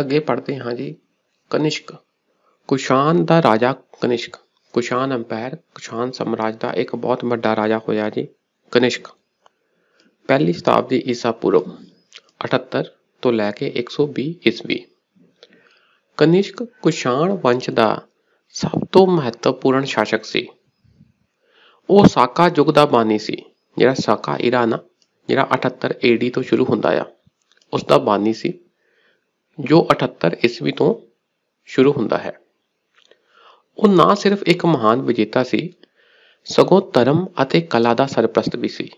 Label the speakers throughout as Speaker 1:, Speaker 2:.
Speaker 1: ਅੱਗੇ ਪੜ੍ਹਦੇ ਹਾਂ ਜੀ ਕਨਿਸ਼ਕ ਕੁਸ਼ਾਨ ਦਾ ਰਾਜਾ ਕਨਿਸ਼ਕ ਕੁਸ਼ਾਨ ਅੰਪਾਇਰ ਕੁਸ਼ਾਨ ਸਮਰਾਜ ਦਾ ਇੱਕ ਬਹੁਤ ਵੱਡਾ ਰਾਜਾ ਹੋਇਆ ਜੀ ਕਨਿਸ਼ਕ ਪਹਿਲੀ ਸ਼ਤਾਬਦੀ ਈਸਾ ਪੂਰਵ 78 ਤੋਂ ਲੈ ਕੇ 120 ਈਸਵੀ ਕਨਿਸ਼ਕ ਕੁਸ਼ਾਨ ਵੰਸ਼ ਦਾ ਸਭ ਤੋਂ ਮਹੱਤਵਪੂਰਨ ਸ਼ਾਸਕ ਸੀ ਉਹ ਸਾਕਾ ਯੁੱਗ ਦਾ ਬਾਨੀ ਸੀ ਜਿਹੜਾ ਸਾਕਾ ਇਰਾਨਾ ਜਿਹੜਾ 78 ਏਡੀ ਤੋਂ ਸ਼ੁਰੂ ਹੁੰਦਾ ਆ ਉਸ ਦਾ ਬਾਨੀ ਸੀ ਜੋ 78 ਈਸਵੀ ਤੋਂ ਸ਼ੁਰੂ ਹੁੰਦਾ ਹੈ ਉਹ ਨਾ ਸਿਰਫ ਇੱਕ ਮਹਾਨ ਵਿਜੇਤਾ ਸੀ ਸਗੋਂ ਧਰਮ ਅਤੇ ਕਲਾ ਦਾ ਸਰਪ੍ਰਸਤ ਵੀ ਸੀ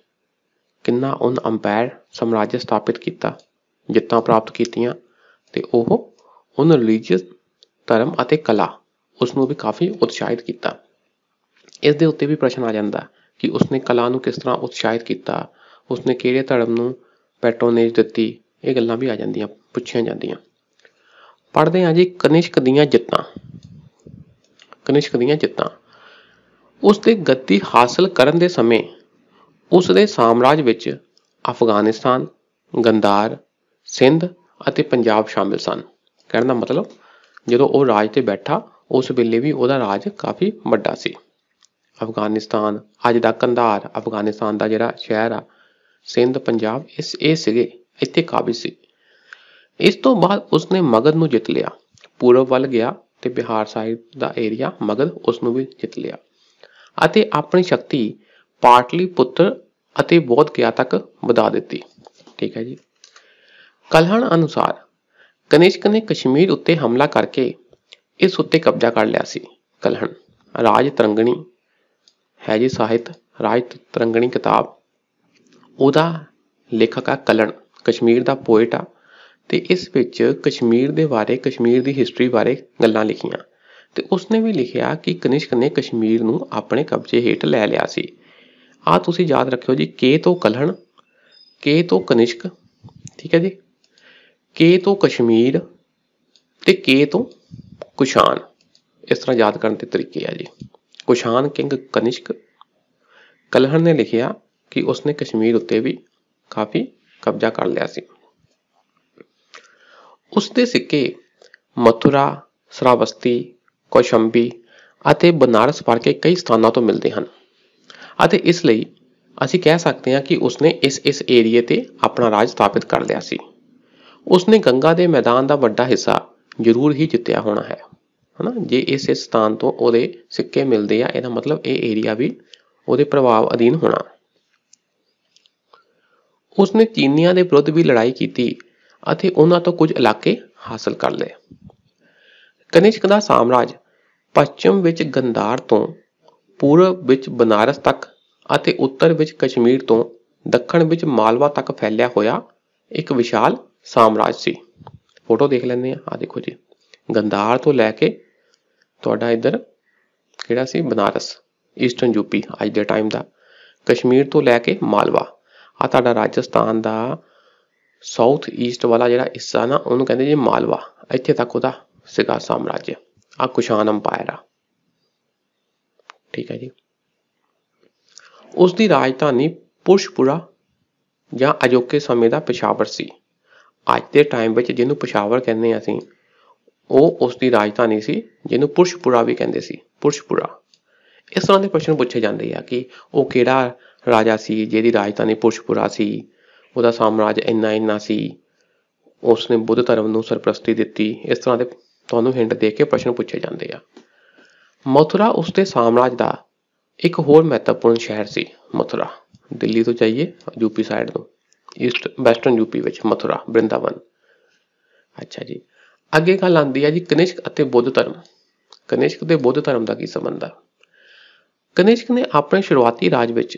Speaker 1: ਕਿੰਨਾ ਉਹਨ ਅੰਪਾਇਰ ਸਮਰਾਜ ਸਥਾਪਿਤ ਕੀਤਾ ਜਿੱਤਾਂ ਪ੍ਰਾਪਤ ਕੀਤੀਆਂ ਤੇ ਉਹ ਉਹਨ ਰਿਲੀਜੀਅਸ ਧਰਮ ਅਤੇ ਕਲਾ ਉਸ ਨੂੰ ਵੀ ਕਾਫੀ ਉਤਸ਼ਾਹਿਤ ਕੀਤਾ ਇਸ ਦੇ ਉੱਤੇ ਵੀ ਪ੍ਰਸ਼ਨ ਆ ਜਾਂਦਾ ਕਿ ਉਸਨੇ ਕਲਾ ਨੂੰ ਕਿਸ ਤਰ੍ਹਾਂ ਉਤਸ਼ਾਹਿਤ ਕੀਤਾ ਉਸਨੇ ਕਿਹੜੇ ਧਰਮ ਨੂੰ ਪੈਟਰੋਨੇਜ ਦਿੱਤੀ ਇਹ ਗੱਲਾਂ ਵੀ ਆ ਜਾਂਦੀਆਂ ਪੁੱਛੀਆਂ ਜਾਂਦੀਆਂ ਪੜ੍ਹਦੇ ਹਾਂ ਜੀ ਕਨਿਸ਼ਕ ਦੀਆਂ ਜਿੱਤਾਂ ਕਨਿਸ਼ਕ ਦੀਆਂ ਜਿੱਤਾਂ ਉਸ ਦੇ ਗੱਦੀ ਹਾਸਲ ਕਰਨ ਦੇ ਸਮੇਂ ਉਸ ਦੇ ਸਾਮਰਾਜ ਵਿੱਚ ਅਫਗਾਨਿਸਤਾਨ ਗੰਦਾਰ ਸਿੰਧ ਅਤੇ ਪੰਜਾਬ ਸ਼ਾਮਿਲ ਸਨ ਕਹਿਣ ਦਾ ਮਤਲਬ ਜਦੋਂ ਉਹ ਰਾਜ ਤੇ ਬੈਠਾ ਉਸ ਵੇਲੇ ਵੀ ਉਹਦਾ ਰਾਜ ਕਾਫੀ ਵੱਡਾ ਸੀ ਅਫਗਾਨਿਸਤਾਨ ਅੱਜ ਦਾ ਕੰਧਾਰ ਅਫਗਾਨਿਸਤਾਨ ਦਾ ਜਿਹੜਾ ਸ਼ਹਿਰ ਆ ਸਿੰਧ ਪੰਜਾਬ ਇਸ ਇਹ ਸੀਗੇ ਇੱਥੇ ਕਾਬਿਜ਼ ਸੀ ਇਸ ਤੋਂ ਬਾਅਦ ਉਸਨੇ ਮਗਧ ਨੂੰ ਜਿੱਤ ਲਿਆ ਪੂਰਬ ਵੱਲ ਗਿਆ ਤੇ ਬਿਹਾਰ ਸਾਹਿਬ ਦਾ ਏਰੀਆ ਮਗਧ ਉਸ ਨੂੰ ਵੀ ਜਿੱਤ ਲਿਆ ਅਤੇ ਆਪਣੀ ਸ਼ਕਤੀ ਪੁੱਤਰ ਅਤੇ ਬੋਧ ਗਿਆ ਤੱਕ ਵਧਾ ਦਿੱਤੀ ਠੀਕ ਹੈ ਜੀ ਕਲਹਣ ਅਨੁਸਾਰ ਕਨਿਸ਼ਕ ਨੇ ਕਸ਼ਮੀਰ ਉੱਤੇ ਹਮਲਾ ਕਰਕੇ ਇਸ ਉੱਤੇ ਕਬਜ਼ਾ ਕਰ ਲਿਆ ਸੀ ਕਲਹਣ ਰਾਜ ਤਰੰਗਣੀ ਹੈ ਜੀ ਸਾਹਿਤ ਰਾਜ ਤਰੰਗਣੀ ਕਿਤਾਬ ਉਹਦਾ ਲੇਖਕ ਆ ਕਲਣ ਕਸ਼ਮੀਰ ਦਾ ਪੋਇਟ ਆ ਤੇ ਇਸ ਵਿੱਚ ਕਸ਼ਮੀਰ ਦੇ ਬਾਰੇ ਕਸ਼ਮੀਰ ਦੀ ਹਿਸਟਰੀ ਬਾਰੇ ਗੱਲਾਂ ਲਿਖੀਆਂ ਤੇ ਉਸਨੇ ਵੀ ਲਿਖਿਆ ਕਿ ਕਨਿਸ਼ਕ ਨੇ ਕਸ਼ਮੀਰ ਨੂੰ ਆਪਣੇ ਕਬਜ਼ੇ ਹੇਠ ਲੈ ਲਿਆ ਸੀ ਆ ਤੁਸੀਂ ਯਾਦ ਰੱਖਿਓ ਜੀ ਕੇ ਤੋਂ ਕਲਹਣ ਕੇ ਤੋਂ ਕਨਿਸ਼ਕ ਠੀਕ ਹੈ ਜੀ ਕੇ ਤੋਂ ਕਸ਼ਮੀਰ ਤੇ ਕੇ ਤੋਂ ਕੁਸ਼ਾਨ ਇਸ ਤਰ੍ਹਾਂ ਯਾਦ ਕਰਨ ਦੇ ਤਰੀਕੇ ਆ ਜੀ ਕੁਸ਼ਾਨ ਕਿੰਗ ਕਨਿਸ਼ਕ ਕਲਹਣ ਨੇ ਲਿਖਿਆ ਕਿ ਉਸਨੇ ਕਸ਼ਮੀਰ ਉੱਤੇ ਵੀ ਕਾਫੀ ਕਬਜ਼ਾ ਕਰ ਲਿਆ ਸੀ ਉਸ ਦੇ ਸਿੱਕੇ ਮਥੁਰਾ ਸਰਾਵਸਤੀ ਕੌਸ਼ੰਬੀ ਅਤੇ ਬਨਾਰਸ ਵਰਗੇ ਕਈ ਸਥਾਨਾਂ ਤੋਂ ਮਿਲਦੇ ਹਨ ਅਤੇ ਇਸ ਲਈ ਅਸੀਂ ਕਹਿ ਸਕਦੇ ਹਾਂ ਕਿ ਉਸਨੇ ਇਸ ਇਸ ਏਰੀਏ ਤੇ ਆਪਣਾ ਰਾਜ ਸਥਾਪਿਤ ਕਰ ਲਿਆ ਸੀ ਉਸਨੇ ਗੰਗਾ ਦੇ ਮੈਦਾਨ ਦਾ ਵੱਡਾ ਹਿੱਸਾ ਜ਼ਰੂਰ ਹੀ ਜਿੱਤਿਆ ਹੋਣਾ ਹੈ ਹਨਾ ਜੇ ਇਸ ਇਸ ਸਥਾਨ ਤੋਂ ਉਹਦੇ ਸਿੱਕੇ ਮਿਲਦੇ ਆ ਇਹਦਾ ਮਤਲਬ ਇਹ ਏਰੀਆ ਵੀ ਉਹਦੇ ਪ੍ਰਭਾਵ ਅਧੀਨ ਹੋਣਾ ਉਸਨੇ ਚੀਨੀਆਂ ਦੇ ਵਿਰੁੱਧ ਵੀ ਲੜਾਈ ਕੀਤੀ ਅਤੇ ਉਹਨਾਂ ਤੋਂ ਕੁਝ ਇਲਾਕੇ ਹਾਸਲ ਕਰ ਲਏ ਕਨਿਸ਼ਕ ਦਾ ਸਾਮਰਾਜ ਪੱਛਮ ਵਿੱਚ ਗੰਦਾਰ ਤੋਂ ਪੂਰਬ ਵਿੱਚ ਬਨਾਰਸ ਤੱਕ ਅਤੇ ਉੱਤਰ ਵਿੱਚ ਕਸ਼ਮੀਰ ਤੋਂ ਦੱਖਣ ਵਿੱਚ ਮਾਲਵਾ ਤੱਕ ਫੈਲਿਆ ਹੋਇਆ ਇੱਕ ਵਿਸ਼ਾਲ ਸਾਮਰਾਜ ਸੀ ਫੋਟੋ ਦੇਖ ਲੈਂਦੇ ਆ ਆ ਦੇਖੋ ਜੀ ਗੰਦਾਰ ਤੋਂ ਲੈ ਕੇ ਤੁਹਾਡਾ ਇੱਧਰ ਕਿਹੜਾ ਸੀ ਬਨਾਰਸ ਈਸਟਰਨ ਯੂਪੀ ਅੱਜ ਦੇ ਟਾਈਮ ਦਾ ਕਸ਼ਮੀਰ ਤੋਂ ਲੈ ਕੇ ਮਾਲਵਾ ਆ ਤੁਹਾਡਾ ਰਾਜਸਥਾਨ ਦਾ ਸਾਊਥ ਈਸਟ ਵਾਲਾ ਜਿਹੜਾ ਹਿੱਸਾ ਨਾ ਉਹਨੂੰ ਕਹਿੰਦੇ ਜੀ ਮਾਲਵਾ ਇੱਥੇ ਤੱਕ ਉਹਦਾ ਸਿਕਾ ਸਾਮਰਾਜ ਆ ਕੁਸ਼ਾਨ ਅੰਪਾਇਰ ਆ ਠੀਕ ਹੈ ਜੀ ਉਸ ਦੀ ਰਾਜਧਾਨੀ ਪੁਸ਼ਪੁਰਾ ਜਾਂ ਅਜੋਕੇ ਸਮੇਂ ਦਾ ਪਸ਼ਾਵਰ ਸੀ ਅੱਜ ਦੇ ਟਾਈਮ ਵਿੱਚ ਜਿਹਨੂੰ ਪਸ਼ਾਵਰ ਕਹਿੰਦੇ ਆ ਅਸੀਂ ਉਹ ਉਸ ਦੀ ਰਾਜਧਾਨੀ ਸੀ ਜਿਹਨੂੰ ਪੁਸ਼ਪੁਰਾ ਵੀ ਕਹਿੰਦੇ ਸੀ ਪੁਸ਼ਪੁਰਾ ਇਸ ਤਰ੍ਹਾਂ ਦੇ ਪ੍ਰਸ਼ਨ ਪੁੱਛੇ ਜਾਂਦੇ ਆ ਕਿ ਉਹ ਕਿਹੜਾ ਰਾਜਾ ਸੀ ਜਿਹਦੀ ਰਾਜਧਾਨੀ ਪੁਸ਼ਪੁਰਾ ਸੀ ਉਹਦਾ ਸਾਮਰਾਜ ਇੰਨਾ ਇੰਨਾ ਸੀ ਉਸ ਨੇ ਬੁੱਧ ਧਰਮ ਨੂੰ ਸਰਪ੍ਰਸਤੀ ਦਿੱਤੀ ਇਸ ਤਰ੍ਹਾਂ ਦੇ ਤੁਹਾਨੂੰ ਹਿੰਟ ਦੇ ਕੇ ਪ੍ਰਸ਼ਨ ਪੁੱਛੇ ਜਾਂਦੇ ਆ ਮਥੁਰਾ ਉਸ ਦੇ ਸਾਮਰਾਜ ਦਾ ਇੱਕ ਹੋਰ ਮਹੱਤਵਪੂਰਨ ਸ਼ਹਿਰ ਸੀ ਮਥੁਰਾ ਦਿੱਲੀ ਤੋਂ ਜਾਈਏ ਯੂਪੀ ਸਾਈਡ ਤੋਂ ਈਸਟ ਵੈਸਟਰਨ ਯੂਪੀ ਵਿੱਚ ਮਥੁਰਾ ਬ੍ਰਿੰਦਾਵਨ ਅੱਛਾ ਜੀ ਅੱਗੇ ਗੱਲ ਆਉਂਦੀ ਹੈ ਜੀ ਕਨਿਸ਼ਕ ਅਤੇ ਬੁੱਧ ਧਰਮ ਕਨਿਸ਼ਕ ਤੇ ਬੁੱਧ ਧਰਮ ਦਾ ਕੀ ਸੰਬੰਧ ਆ ਕਨਿਸ਼ਕ ਨੇ ਆਪਣੇ ਸ਼ੁਰੂਆਤੀ ਰਾਜ ਵਿੱਚ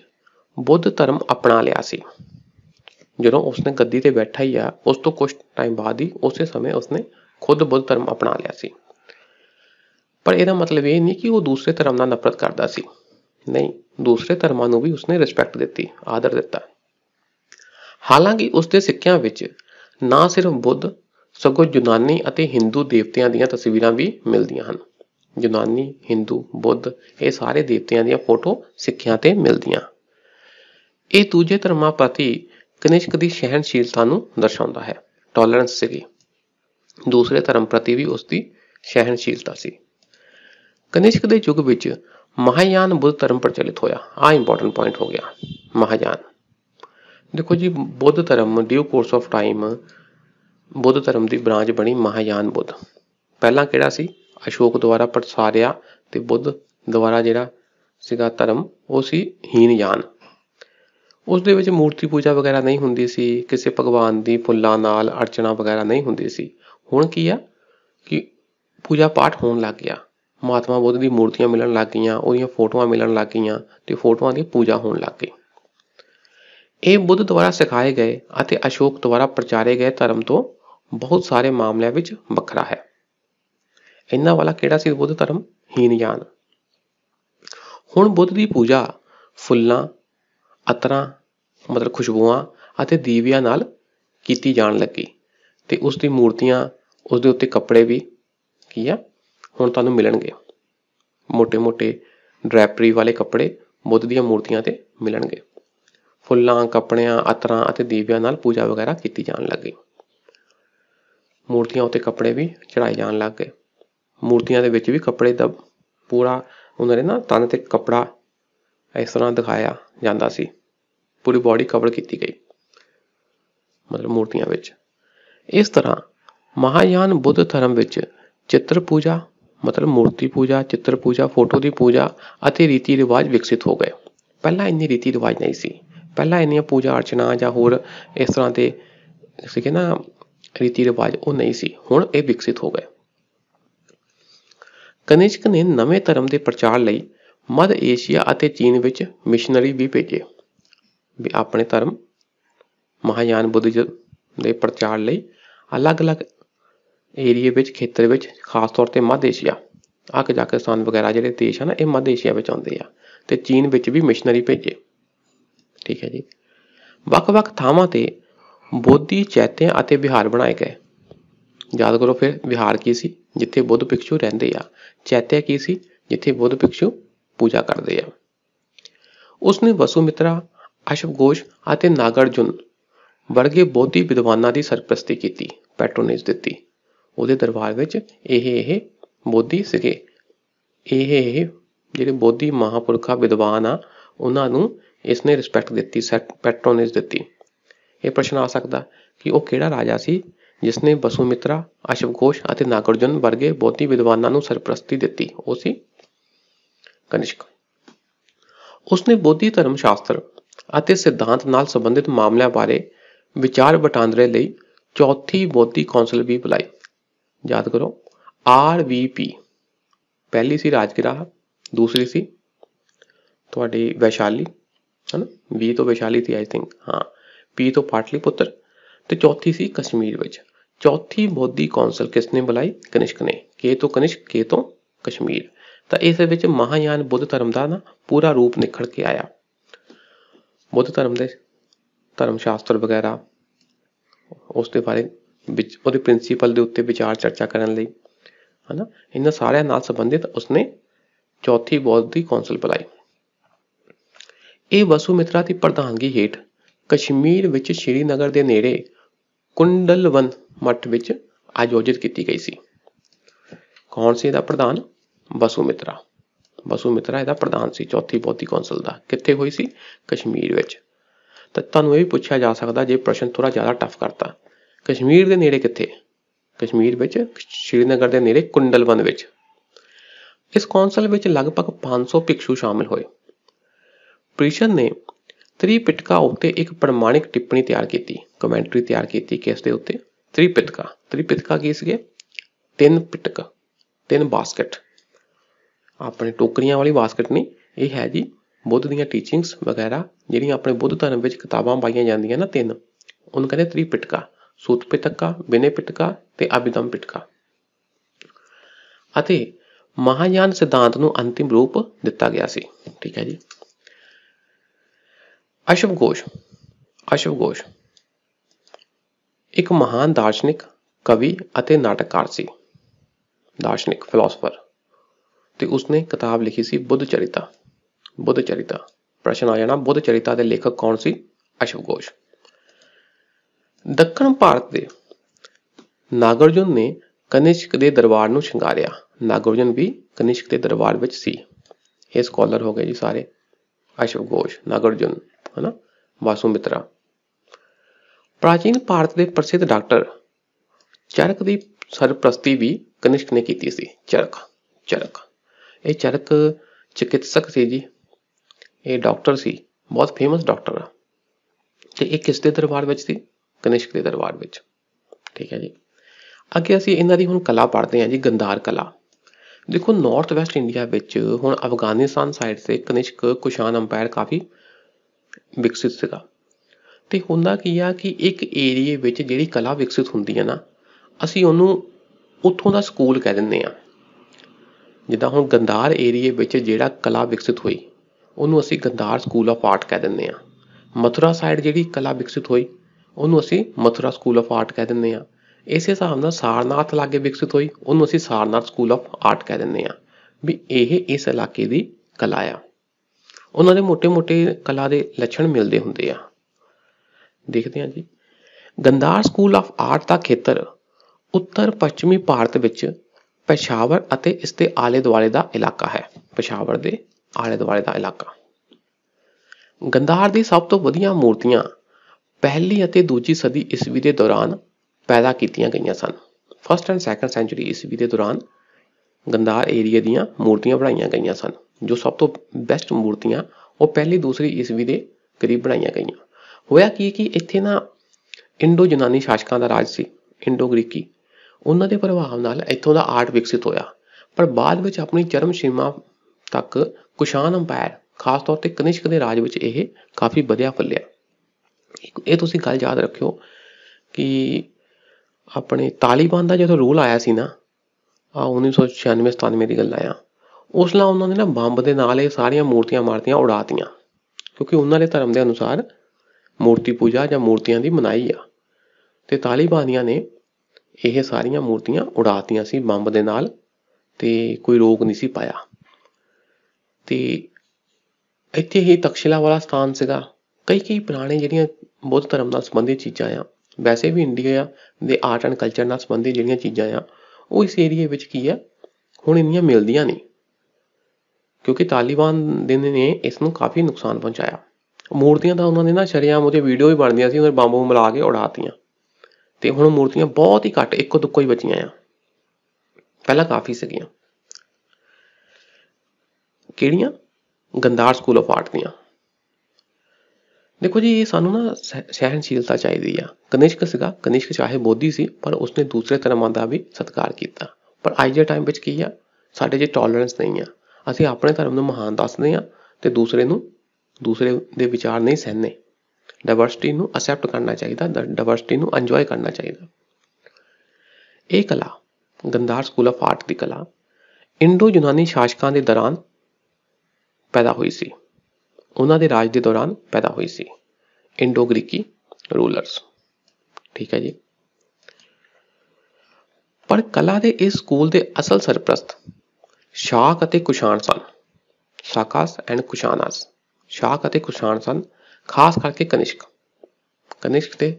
Speaker 1: ਬੁੱਧ ਧਰਮ ਅਪਣਾ ਲਿਆ ਸੀ ਜਦੋਂ ਉਸਨੇ ਗੱਦੀ ਤੇ ਬੈਠਾ ਹੀ ਆ ਉਸ ਤੋਂ ਕੁਝ ਟਾਈਮ ਬਾਅਦ ਹੀ ਉਸੇ ਸਮੇਂ ਉਸਨੇ ਖੁਦ ਬੁੱਧ ਧਰਮ ਅਪਣਾ ਲਿਆ ਸੀ ਪਰ ਇਹਦਾ ਮਤਲਬ ਇਹ ਨਹੀਂ ਕਿ ਉਹ ਦੂਸਰੇ ਧਰਮ ਨਾਲ ਨਫ਼ਰਤ ਕਰਦਾ ਸੀ ਨਹੀਂ ਦੂਸਰੇ ਧਰਮਾਂ ਨੂੰ ਵੀ ਉਸਨੇ ਰਿਸਪੈਕਟ ਦਿੱਤੀ ਆਦਰ ਦਿੱਤਾ ਹਾਲਾਂਕਿ ਉਸਦੇ ਸਿੱਖਿਆ ਵਿੱਚ ਨਾ ਸਿਰਫ ਬੁੱਧ ਸਗੋਂ ਜੁਨਾਨੀ ਅਤੇ ਹਿੰਦੂ ਦੇਵਤਿਆਂ ਦੀਆਂ ਤਸਵੀਰਾਂ ਵੀ ਮਿਲਦੀਆਂ ਹਨ ਜੁਨਾਨੀ ਹਿੰਦੂ ਬੁੱਧ ਇਹ ਸਾਰੇ ਦੇਵਤਿਆਂ ਦੀਆਂ ਫੋਟੋ ਸਿੱਖਿਆ ਤੇ ਮਿਲਦੀਆਂ ਇਹ ਦੂਜੇ ਧਰਮਾਂ ਪ੍ਰਤੀ ਕਨਿਸ਼ਕ ਦੀ ਸਹਿਨਸ਼ੀਲਤਾ ਨੂੰ ਦਰਸਾਉਂਦਾ ਹੈ ਟੋਲਰੈਂਸ ਸੀਗੀ ਦੂਸਰੇ ਧਰਮ ਪ੍ਰਤੀ ਵੀ ਉਸ ਦੀ ਸਹਿਨਸ਼ੀਲਤਾ ਸੀ ਕਨਿਸ਼ਕ ਦੇ ਯੁੱਗ ਵਿੱਚ ਮਹਾਯਾਨ ਬੁੱਧ ਧਰਮ ਪ੍ਰਚਲਿਤ ਹੋਇਆ ਆ ਇੰਪੋਰਟੈਂਟ ਪੁਆਇੰਟ ਹੋ ਗਿਆ ਮਹਾਯਾਨ ਦੇਖੋ ਜੀ ਬੁੱਧ ਧਰਮ ਡਿਊ ਕੋਰਸ ਆਫ ਟਾਈਮ ਬੁੱਧ ਧਰਮ ਦੀ ਬ੍ਰਾਂਚ ਬਣੀ ਮਹਾਯਾਨ ਬੁੱਧ ਪਹਿਲਾਂ ਕਿਹੜਾ ਸੀ ਅਸ਼ੋਕ ਦੁਆਰਾ ਪ੍ਰਸਾਰਿਆ ਤੇ ਬੁੱਧ ਦੁਆਰਾ ਜਿਹੜਾ ਸੀਗਾ ਧਰਮ ਉਹ ਸੀ ਹੀਨਯਾਨ ਉਸ ਦੇ ਵਿੱਚ ਮੂਰਤੀ ਪੂਜਾ ਵਗੈਰਾ ਨਹੀਂ ਹੁੰਦੀ ਸੀ ਕਿਸੇ ਭਗਵਾਨ ਦੀ ਫੁੱਲਾਂ ਨਾਲ ਅਰਚਨਾ ਵਗੈਰਾ ਨਹੀਂ ਹੁੰਦੀ ਸੀ ਹੁਣ ਕੀ ਆ ਕਿ ਪੂਜਾ ਪਾਠ ਹੋਣ ਲੱਗ ਗਿਆ ਮਹਾਤਮਾ ਬੁੱਧ ਦੀ ਮੂਰਤੀਆਂ ਮਿਲਣ ਲੱਗ ਗਈਆਂ ਉਹਦੀਆਂ ਫੋਟੋਆਂ ਮਿਲਣ ਲੱਗ ਗਈਆਂ ਤੇ ਫੋਟੋਆਂ ਦੀ ਪੂਜਾ ਹੋਣ ਲੱਗ ਗਈ ਇਹ ਬੁੱਧ ਦੁਆਰਾ ਸਿਖਾਏ ਗਏ ਅਤੇ ਅਸ਼ੋਕ ਦੁਆਰਾ ਪ੍ਰਚਾਰੇ ਗਏ ਧਰਮ ਤੋਂ ਬਹੁਤ ਸਾਰੇ ਮਾਮਲਿਆਂ ਵਿੱਚ ਵੱਖਰਾ ਹੈ ਇਹਨਾਂ ਵਾਲਾ ਕਿਹੜਾ ਸੀ ਬੁੱਧ ਧਰਮ ਹੀਨਯਾਨ ਹੁਣ ਬੁੱਧ ਦੀ ਪੂਜਾ ਫੁੱਲਾਂ ਅਤਰਾਂ ਮਤਲਬ ਖੁਸ਼ਬੂਆਂ ਅਤੇ ਦੀਵਿਆਂ ਨਾਲ ਕੀਤੀ ਜਾਣ ਲੱਗੀ ਤੇ ਉਸ ਦੀ ਮੂਰਤੀਆਂ ਉਸ ਦੇ ਉੱਤੇ ਕੱਪੜੇ ਵੀ ਕੀ ਆ ਹੁਣ ਤੁਹਾਨੂੰ ਮਿਲਣਗੇ ਮੋٹے-ਮੋٹے ਡਰੈਪਰੀ ਵਾਲੇ ਕੱਪੜੇ ਬੁੱਧ ਦੀਆਂ ਮੂਰਤੀਆਂ ਤੇ ਮਿਲਣਗੇ ਫੁੱਲਾਂ ਕੱਪੜਿਆਂ ਅਤਰਾਂ ਅਤੇ ਦੀਵਿਆਂ ਨਾਲ ਪੂਜਾ ਵਗੈਰਾ ਕੀਤੀ ਜਾਣ ਲੱਗੀ ਮੂਰਤੀਆਂ ਉੱਤੇ ਕੱਪੜੇ ਵੀ ਚੜਾਏ ਜਾਣ ਲੱਗੇ ਮੂਰਤੀਆਂ ਦੇ ਵਿੱਚ ਵੀ ਕੱਪੜੇ ਦਾ ਪੂਰਾ ਉਹਨਾਂ ਦੇ ਨਾ ਤਨ ਤੇ ਕੱਪੜਾ ਇਸ ਤਰ੍ਹਾਂ ਦਿਖਾਇਆ ਜਾਂਦਾ ਸੀ ਪੂਰੀ ਬਾਡੀ ਕਵਰ ਕੀਤੀ ਗਈ ਮਤਲਬ ਮੂਰਤੀਆਂ ਵਿੱਚ ਇਸ ਤਰ੍ਹਾਂ ਮਹਾਯਾਨ ਬੁੱਧ ਧਰਮ ਵਿੱਚ ਚਿੱਤਰ ਪੂਜਾ ਮਤਲਬ ਮੂਰਤੀ ਪੂਜਾ ਚਿੱਤਰ ਪੂਜਾ ਫੋਟੋ ਦੀ ਪੂਜਾ ਅਤੇ ਰੀਤੀ ਰਿਵਾਜ ਵਿਕਸਿਤ ਹੋ ਗਏ ਪਹਿਲਾਂ ਇੰਨੀ ਰੀਤੀ ਰਿਵਾਜ ਨਹੀਂ ਸੀ ਪਹਿਲਾਂ ਇੰਨੀਆਂ ਪੂਜਾ ਅਰਚਨਾ ਜਾਂ ਹੋਰ ਇਸ ਤਰ੍ਹਾਂ ਦੇ ਸੀਗੇ ਨਾ ਰੀਤੀ ਰਿਵਾਜ ਉਹ ਨਹੀਂ ਸੀ ਹੁਣ ਇਹ ਵਿਕਸਿਤ ਹੋ ਗਏ ਕਨਿਸ਼ਕ ਨੇ ਨਵੇਂ ਧਰਮ ਦੇ ਪ੍ਰਚਾਰ ਲਈ ਮੱਧ ਏਸ਼ੀਆ ਅਤੇ ਚੀਨ ਵਿੱਚ ਮਿਸ਼ਨਰੀ ਵੀ ਭੇਜੇ ਵੀ ਆਪਣੇ ਧਰਮ ਮਹਾਯਾਨ ਬੁੱਧ ਦੇ ਪ੍ਰਚਾਰ ਲਈ ਅਲੱਗ-ਅਲੱਗ ਏਰੀਆ ਵਿੱਚ ਖੇਤਰ ਵਿੱਚ ਖਾਸ ਤੌਰ ਤੇ ਮੱਧ ਏਸ਼ੀਆ ਆ ਕਜ਼ਾਕਿਸਤਾਨ ਵਗੈਰਾ ਜਿਹੜੇ ਦੇਸ਼ ਹਨ ਇਹ ਮੱਧ ਏਸ਼ੀਆ ਵਿੱਚ ਆਉਂਦੇ ਆ ਤੇ ਚੀਨ ਵਿੱਚ ਵੀ ਮਿਸ਼ਨਰੀ ਭੇਜੇ ਠੀਕ ਹੈ ਜੀ ਵੱਖ-ਵੱਖ ਥਾਵਾਂ ਤੇ ਬੋਧੀ ਚੈਤੇ ਅਤੇ ਵਿਹਾਰ ਬਣਾਏ ਗਏ ਯਾਦ ਕਰੋ ਫਿਰ ਵਿਹਾਰ ਕੀ ਸੀ ਜਿੱਥੇ ਬੁੱਧ ਭਿਕਸ਼ੂ ਰਹਿੰਦੇ ਆ ਚੈਤਿਆ ਕੀ ਸੀ ਜਿੱਥੇ ਬੁੱਧ ਭਿਕਸ਼ੂ ਪੂਜਾ ਕਰਦੇ ਆ ਉਸਨੇ ਵਸੂਮਿਤਰਾ ਅਸ਼ਵਗੋਸ਼ ਅਤੇ ਨਾਗਰਜੁਨ ਵਰਗੇ ਬੋਧੀ ਵਿਦਵਾਨਾਂ ਦੀ ਸਰਪ੍ਰਸਤੀ ਕੀਤੀ ਪੈਟਰੋਨੇਜ ਦਿੱਤੀ ਉਹਦੇ ਦਰਬਾਰ ਵਿੱਚ ਇਹ ਇਹ ਬੋਧੀ ਸਿਗੇ ਇਹ ਇਹ ਜਿਹੜੇ ਬੋਧੀ ਮਹਾਪੁਰਖਾ ਵਿਦਵਾਨ ਆ ਉਹਨਾਂ ਨੂੰ ਇਸਨੇ ਰਿਸਪੈਕਟ ਦਿੱਤੀ ਪੈਟਰੋਨੇਜ ਦਿੱਤੀ ਇਹ ਪ੍ਰਸ਼ਨ ਆ ਸਕਦਾ ਕਿ ਉਹ ਕਿਹੜਾ ਰਾਜਾ ਸੀ ਜਿਸਨੇ ਵਸੂਮਿਤਰਾ ਅਸ਼ਵਗੋਸ਼ ਅਤੇ ਨਾਗਰਜੁਨ ਵਰਗੇ ਬੋਧੀ ਵਿਦਵਾਨਾਂ ਨੂੰ ਸਰਪ੍ਰਸਤੀ ਦਿੱਤੀ ਉਹ ਸੀ ਕਨਿਸ਼ਕ ਉਸਨੇ ਬੋਧੀ ਧਰਮ ਸ਼ਾਸਤਰ ਅਤੇ ਸਿਧਾਂਤ ਨਾਲ ਸੰਬੰਧਿਤ ਮਾਮਲਿਆਂ ਬਾਰੇ ਵਿਚਾਰ ਵਟਾਂਦਰੇ ਲਈ ਚੌਥੀ ਬੋਧੀ ਕੌਂਸਲ ਵੀ ਬੁਲਾਈ ਯਾਦ ਕਰੋ ਆਰਵੀਪੀ ਪਹਿਲੀ ਸੀ ਰਾਜਗਿਰਾ ਦੂਸਰੀ ਸੀ ਤੁਹਾਡੀ ਵੈਸ਼ਾਲੀ ਹਨ ਵੀ ਤੋਂ ਵੈਸ਼ਾਲੀ ਸੀ ਆਈ ਥਿੰਕ ਹਾਂ ਪੀ ਤੋਂ ਪਾਟਲੀਪੁੱਤਰ ਤੇ ਚੌਥੀ ਸੀ ਕਸ਼ਮੀਰ ਵਿੱਚ ਚੌਥੀ ਬੋਧੀ ਕੌਂਸਲ ਕਿਸ ਨੇ ਬੁਲਾਈ ਕਨਿਸ਼ਕ ਨੇ ਕੇ ਤੋਂ ਕਨਿਸ਼ਕ ਕੇ ਤੋਂ ਕਸ਼ਮੀਰ ਤਾਂ ਇਸ ਵਿੱਚ ਮਹਾਯਾਨ ਬੁੱਧ ਧਰਮ ਦਾ ਨਾ ਪੂਰਾ ਰੂਪ ਨਿਕਲ ਕੇ ਆਇਆ ਬੁੱਧ ਧਰਮ ਦੇ ਧਰਮ ਸ਼ਾਸਤਰ ਵਗੈਰਾ ਉਸ ਦੇ ਬਾਰੇ ਵਿੱਚ ਉਹਦੇ ਪ੍ਰਿੰਸੀਪਲ ਦੇ ਉੱਤੇ ਵਿਚਾਰ ਚਰਚਾ ਕਰਨ ਲਈ ਹਨਾ ਇਹਨਾਂ ਸਾਰਿਆਂ ਨਾਲ ਸੰਬੰਧਿਤ ਉਸਨੇ ਚੌਥੀ ਬੌਧ ਦੀ ਕੌਂਸਲ ਬੁਲਾਈ ਇਹ ਵਸੂ ਮਿਤਰਾ ਦੀ ਪ੍ਰਧਾਨਗੀ ਹੇਠ ਕਸ਼ਮੀਰ ਵਿੱਚ ਸ਼੍ਰੀਨਗਰ ਦੇ ਨੇੜੇ ਕੁੰਡਲਵਨ ਮੱਠ ਵਿੱਚ ਆਯੋਜਿਤ ਕੀਤੀ ਗਈ ਸੀ ਕੌਣ ਸੀ ਇਹਦਾ ਪ੍ਰਧਾਨ ਵਸੂਮਿਤਰਾ ਵਸੂਮਿਤਰਾ ਇਹਦਾ ਪ੍ਰਧਾਨ ਸੀ ਚੌਥੀ ਬੋਧੀ ਕੌਂਸਲ ਦਾ ਕਿੱਥੇ ਹੋਈ ਸੀ ਕਸ਼ਮੀਰ ਵਿੱਚ ਤਾਂ ਤੁਹਾਨੂੰ ਇਹ ਵੀ ਪੁੱਛਿਆ ਜਾ ਸਕਦਾ ਜੇ ਪ੍ਰਸ਼ਨ ਥੋੜਾ ਜ਼ਿਆਦਾ ਟਫ ਕਰਤਾ ਕਸ਼ਮੀਰ ਦੇ ਨੇੜੇ ਕਿੱਥੇ ਕਸ਼ਮੀਰ ਵਿੱਚ ਸ਼੍ਰੀਨਗਰ ਦੇ ਨੇੜੇ ਕੁੰਡਲਵਨ ਵਿੱਚ ਇਸ ਕੌਂਸਲ ਵਿੱਚ ਲਗਭਗ 500 ਭਿਕਸ਼ੂ ਸ਼ਾਮਿਲ ਹੋਏ ਪ੍ਰਿਸ਼ਨ ਨੇ ਤ੍ਰਿਪਿਟਕਾ ਉੱਤੇ ਇੱਕ ਪ੍ਰਮਾਣਿਕ ਟਿੱਪਣੀ ਤਿਆਰ ਕੀਤੀ ਕਮੈਂਟਰੀ ਤਿਆਰ ਕੀਤੀ ਕਿਸ ਦੇ ਉੱਤੇ ਤ੍ਰਿਪਿਟਕਾ ਤ੍ਰਿਪਿਟਕਾ ਕੀ ਸੀਗੇ ਤਿੰਨ ਪਿਟਕ ਤਿੰਨ ਬਾਸਕਟ ਆਪਣੇ ਟੋਕਰੀਆਂ ਵਾਲੀ ਬਾਸਕਟ ਨਹੀਂ ਇਹ ਹੈ ਜੀ ਬੁੱਧ ਦੀਆਂ ਟੀਚਿੰਗਸ ਵਗੈਰਾ ਜਿਹੜੀਆਂ ਆਪਣੇ ਬੁੱਧ ਧਰਮ ਵਿੱਚ ਕਿਤਾਬਾਂ ਪਾਈਆਂ ਜਾਂਦੀਆਂ ਨਾ ਤਿੰਨ ਉਹਨੂੰ ਕਹਿੰਦੇ ਤ੍ਰਿਪਿਟਕਾ ਸੂਤ ਪਿਟਕਾ ਬਿਨੇ ਪਿਟਕਾ ਤੇ ਅਭਿਧਮ ਪਿਟਕਾ ਅਤੇ ਮਹਾਯਾਨ ਸਿਧਾਂਤ ਨੂੰ ਅੰਤਿਮ ਰੂਪ ਦਿੱਤਾ ਗਿਆ ਸੀ ਠੀਕ ਹੈ ਜੀ ਅਸ਼ਵ ਅਸ਼ਵਗੋਸ਼ ਅਸ਼ਵ ਇੱਕ ਮਹਾਨ ਦਾਰਸ਼ਨਿਕ ਕਵੀ ਅਤੇ ਨਾਟਕਕਾਰ ਸੀ ਦਾਰਸ਼ਨਿਕ ਫਿਲਾਸਫਰ ਤੇ ਉਸਨੇ ਕਿਤਾਬ ਲਿਖੀ ਸੀ ਬੁੱਧ ਚਰਿਤਾ ਬੁੱਧ ਚਰਿਤਾ ਪ੍ਰਸ਼ਨ ਆ ਜਾਣਾ ਬੁੱਧ ਚਰਿਤਾ ਦੇ ਲੇਖਕ ਕੌਣ ਸੀ ਅਸ਼ਵਗੋਸ਼ ਦੱਖਣ ਭਾਰਤ ਦੇ ਨਾਗਰਜੁਨ ਨੇ ਕਨਿਸ਼ਕ ਦੇ ਦਰਬਾਰ ਨੂੰ ਸ਼ਿੰਗਾਰਿਆ ਨਾਗਰਜੁਨ ਵੀ ਕਨਿਸ਼ਕ ਦੇ ਦਰਬਾਰ ਵਿੱਚ ਸੀ ਇਹ ਸਕਾਲਰ ਹੋ ਗਏ ਜੀ ਸਾਰੇ ਅਸ਼ਵਗੋਸ਼ ਘੋਸ਼ ਨਾਗਰਜੁਨ ਹਨਾ ਵਾਸੂ ਮਿਤਰਾ ਪ੍ਰਾਚੀਨ ਭਾਰਤ ਦੇ ਪ੍ਰਸਿੱਧ ਡਾਕਟਰ ਚਰਕ ਦੀ ਸਰਪ੍ਰਸਤੀ ਵੀ ਕਨਿਸ਼ਕ ਨੇ ਕੀਤੀ ਸੀ ਚਰਕ ਚਰਕ ਇਹ ਚਰਕ ਚਿਕਿਤਸਕ ਸੀ ਜੀ ਇਹ ਡਾਕਟਰ ਸੀ ਬਹੁਤ ਫੇਮਸ ਡਾਕਟਰ ਆ ਤੇ ਇਹ ਕਿਸ ਦੇ ਦਰਬਾਰ ਵਿੱਚ ਸੀ ਕਨਿਸ਼ਕ ਦੇ ਦਰਬਾਰ ਵਿੱਚ ਠੀਕ ਹੈ ਜੀ ਅੱਗੇ ਅਸੀਂ ਇਹਨਾਂ ਦੀ ਹੁਣ ਕਲਾ ਪੜ੍ਹਦੇ ਹਾਂ ਜੀ ਗੰਦਾਰ ਕਲਾ ਦੇਖੋ ਨਾਰਥ ਵੈਸਟ ਇੰਡੀਆ ਵਿੱਚ ਹੁਣ ਅਫਗਾਨਿਸਤਾਨ ਸਾਈਡ ਤੇ ਕਨਿਸ਼ਕ ਕੁਸ਼ਾਨ ਅੰਪਾਇਰ ਕਾਫੀ ਵਿਕਸਿਤ ਸੀਗਾ ਤੇ ਹੁੰਦਾ ਕੀ ਆ ਕਿ ਇੱਕ ਏਰੀਏ ਵਿੱਚ ਜਿਹੜੀ ਕਲਾ ਵਿਕਸਿਤ ਹੁੰਦੀ ਹੈ ਨਾ ਅਸੀਂ ਉਹਨੂੰ ਉੱਥੋਂ ਦਾ ਸਕੂਲ ਕਹਿ ਦਿੰਦੇ ਆ ਜਿੱਦਾਂ ਹੁਣ ਗੰਧਾਰ ਏਰੀਏ ਵਿੱਚ ਜਿਹੜਾ ਕਲਾ ਵਿਕਸਿਤ ਹੋਈ ਉਹਨੂੰ ਅਸੀਂ ਗੰਧਾਰ ਸਕੂਲ ਆਫ ਆਰਟ ਕਹਿ ਦਿੰਦੇ ਆ ਮਥੁਰਾ ਸਾਈਡ ਜਿਹੜੀ ਕਲਾ ਵਿਕਸਿਤ ਹੋਈ ਉਹਨੂੰ ਅਸੀਂ ਮਥੁਰਾ ਸਕੂਲ ਆਫ ਆਰਟ ਕਹਿ ਦਿੰਦੇ ਆ ਇਸੇ ਹਿਸਾਬ ਨਾਲ ਸਾਰਨਾਥ ਲਾਗੇ ਵਿਕਸਿਤ ਹੋਈ ਉਹਨੂੰ ਅਸੀਂ ਸਾਰਨਾਥ ਸਕੂਲ ਆਫ ਆਰਟ ਕਹਿ ਦਿੰਦੇ ਆ ਵੀ ਇਹ ਇਸ ਇਲਾਕੇ ਦੀ ਕਲਾ ਆ ਉਹਨਾਂ ਦੇ ਮੋٹے-ਮੋٹے ਕਲਾ ਦੇ ਲੱਛਣ ਮਿਲਦੇ ਹੁੰਦੇ ਆ ਦੇਖਦੇ ਹਾਂ ਜੀ ਗੰਧਾਰ ਸਕੂਲ ਆਫ ਆਰਟ ਦਾ ਖੇਤਰ ਉੱਤਰ ਪੱਛਮੀ ਭਾਰਤ ਵਿੱਚ ਪਸ਼ਾਵਰ ਅਤੇ ਇਸ ਦੇ ਆਲੇ ਦੁਆਲੇ ਦਾ ਇਲਾਕਾ ਹੈ ਪਸ਼ਾਵਰ ਦੇ ਆਲੇ ਦੁਆਲੇ ਦਾ ਇਲਾਕਾ ਗੰਧਾਰ ਦੀ ਸਭ ਤੋਂ ਵਧੀਆ ਮੂਰਤੀਆਂ ਪਹਿਲੀ ਅਤੇ ਦੂਜੀ ਸਦੀ ਈਸਵੀ ਦੇ ਦੌਰਾਨ ਪੈਦਾ ਕੀਤੀਆਂ ਗਈਆਂ ਸਨ ਫਸਟ ਐਂਡ ਸੈਕੰਡ ਸੈਂਚਰੀ ਈਸਵੀ ਦੇ ਦੌਰਾਨ ਗੰਧਾਰ ਏਰੀਆ ਦੀਆਂ ਮੂਰਤੀਆਂ ਬਣਾਈਆਂ ਗਈਆਂ ਸਨ ਜੋ ਸਭ ਤੋਂ ਬੈਸਟ ਮੂਰਤੀਆਂ ਉਹ ਪਹਿਲੀ ਦੂਸਰੀ ਈਸਵੀ ਦੇ ਕਰੀਬ ਬਣਾਈਆਂ ਗਈਆਂ ਹੋਇਆ ਕੀ ਕਿ ਇੱਥੇ ਨਾ ਇੰਡੋ ਜਨਾਨੀ ਸ਼ਾਸਕਾਂ ਦਾ ਰਾਜ ਸੀ ਇੰਡੋ ਗ੍ਰੀਕੀ ਉਹਨਾਂ ਦੇ ਪ੍ਰਭਾਵ ਨਾਲ ਇੱਥੋਂ ਦਾ ਆਰਟ ਵਿਕਸਿਤ ਹੋਇਆ ਪਰ ਬਾਅਦ ਵਿੱਚ ਆਪਣੀ ਚਰਮ ਸੀਮਾ ਤੱਕ ਕੁਸ਼ਾਨ ਅੰਪਾਇਰ ਖਾਸ ਤੌਰ ਤੇ ਕਨਿਸ਼ਕ ਦੇ ਰਾਜ ਵਿੱਚ ਇਹ ਕਾਫੀ ਵਧਿਆ ਫੱਲਿਆ ਇਹ ਤੁਸੀਂ ਗੱਲ ਯਾਦ ਰੱਖਿਓ ਕਿ ਆਪਣੇ ਤਾਲੀਬਾਨ ਦਾ ਜਦੋਂ ਰੂਲ ਆਇਆ ਸੀ ਨਾ ਆ 1996-97 ਦੀ ਗੱਲ ਆਇਆ ਉਸ ਨਾਲ ਉਹਨਾਂ ਨੇ ਨਾ ਬੰਬ ਦੇ ਨਾਲ ਇਹ ਸਾਰੀਆਂ ਮੂਰਤੀਆਂ ਮਾਰਤੀਆਂ ਉਡਾਤੀਆਂ ਕਿਉਂਕਿ ਉਹਨਾਂ ਦੇ ਧਰਮ ਦੇ ਅਨੁਸਾਰ ਮੂਰਤੀ ਪੂਜਾ ਜਾਂ ਮੂਰਤੀਆਂ ਦੀ ਮਨਾਈ ਆ ਤੇ ਤਾਲੀਬਾਨੀਆਂ ਨੇ ਇਹ ਸਾਰੀਆਂ ਮੂਰਤੀਆਂ ਉਡਾਤੀਆਂ ਸੀ ਬੰਬ ਦੇ ਨਾਲ ਤੇ ਕੋਈ ਰੋਕ ਨਹੀਂ ਸੀ ਪਾਇਆ ਤੇ ਇੱਥੇ ਹੀ ਤਕਸ਼ਿਲਾ ਵਾਲਾ ਸਥਾਨ ਸੀਗਾ ਕਈ ਕਈ ਪੁਰਾਣੇ ਜਿਹੜੀਆਂ ਬੁੱਧ ਧਰਮ ਨਾਲ ਸੰਬੰਧਿਤ ਚੀਜ਼ਾਂ ਆ ਵੈਸੇ ਵੀ ਇੰਡੀਆ ਦੇ ਆਰਟ ਐਂਡ ਕਲਚਰ ਨਾਲ ਸੰਬੰਧਿਤ ਜਿਹੜੀਆਂ ਚੀਜ਼ਾਂ ਆ ਉਹ ਇਸ ਏਰੀਆ ਵਿੱਚ ਕੀ ਆ ਹੁਣ ਇੰਨੀਆਂ ਮਿਲਦੀਆਂ ਨਹੀਂ ਕਿਉਂਕਿ ਤਾਲਿਬਾਨ ਦੇ ਨੇ ਇਸ ਨੂੰ ਕਾਫੀ ਨੁਕਸਾਨ ਪਹੁੰਚਾਇਆ ਮੂਰਤੀਆਂ ਤਾਂ ਉਹਨਾਂ ਨੇ ਨਾ ਸ਼ਰਿਆਮ ਉਹਦੇ ਵੀਡੀਓ ਵੀ ਬਣਦੀਆਂ ਸੀ ਉਹਨਾਂ ਬੰਬ ਮਿਲਾ ਕੇ ਉਡਾਤੀਆਂ ਤੇ ਹੁਣ ਮੂਰਤੀਆਂ ਬਹੁਤ ਹੀ ਘੱਟ ਇੱਕੋ ਦੁੱਕੋ ਹੀ ਬਚੀਆਂ ਆ ਪਹਿਲਾਂ ਕਾਫੀ ਸੀਗੀਆਂ ਕਿਹੜੀਆਂ ਗੰਦਾਰ ਸਕੂਲ ਆਫ ਆਰਟ ਦੀਆਂ ਦੇਖੋ ਜੀ ਇਹ ਸਾਨੂੰ ਨਾ ਸਹਿਣਸ਼ੀਲਤਾ ਚਾਹੀਦੀ ਆ ਕਨਿਸ਼ਕ ਸੀਗਾ ਕਨਿਸ਼ਕ ਚਾਹੇ ਬੋਧੀ ਸੀ ਪਰ ਉਸਨੇ ਦੂਸਰੇ ਧਰਮਾਂ ਦਾ ਵੀ ਸਤਿਕਾਰ ਕੀਤਾ ਪਰ ਅੱਜ ਦੇ ਟਾਈਮ ਵਿੱਚ ਕੀ ਆ ਸਾਡੇ ਜੇ ਟੋਲਰੈਂਸ ਨਹੀਂ ਆ ਅਸੀਂ ਆਪਣੇ ਧਰਮ ਨੂੰ ਮਹਾਨ ਦੱਸਦੇ ਆ ਤੇ ਦੂਸਰੇ ਨੂੰ ਦੂਸਰੇ ਦੇ ਵਿਚਾਰ ਨਹੀਂ ਸਹਿੰਦੇ ਡਾਇਵਰਸਿਟੀ ਨੂੰ ਅਸੈਪਟ ਕਰਨਾ ਚਾਹੀਦਾ ਡਾਇਵਰਸਿਟੀ ਨੂੰ ਇੰਜੋਏ ਕਰਨਾ ਚਾਹੀਦਾ ਇਹ ਕਲਾ ਗੰਧਾਰ ਸਕੂਲ ਆਫ ਆਰਟ ਦੀ ਕਲਾ ਇੰਡੋ ਯੂਨਾਨੀ ਸ਼ਾਸਕਾਂ ਦੇ ਦੌਰਾਨ ਪੈਦਾ ਹੋਈ ਸੀ ਉਹਨਾਂ ਦੇ ਰਾਜ ਦੇ ਦੌਰਾਨ ਪੈਦਾ ਹੋਈ ਸੀ ਇੰਡੋ ਗ੍ਰੀਕੀ ਰੂਲਰਸ ਠੀਕ ਹੈ ਜੀ ਪਰ ਕਲਾ ਦੇ ਇਸ ਸਕੂਲ ਦੇ ਅਸਲ ਸਰਪ੍ਰਸਤ ਸ਼ਾਕ ਅਤੇ ਕੁਸ਼ਾਨ ਸਨ ਸ਼ਾਕਾਸ ਐਂਡ ਕੁਸ਼ਾਨਾਸ ਸ਼ਾਕ ਅਤੇ ਕੁਸ਼ਾਨ ਸਨ ਖਾਸ ਕਰਕੇ ਕਨਿਸ਼ਕ ਕਨਿਸ਼ਕ ਦੇ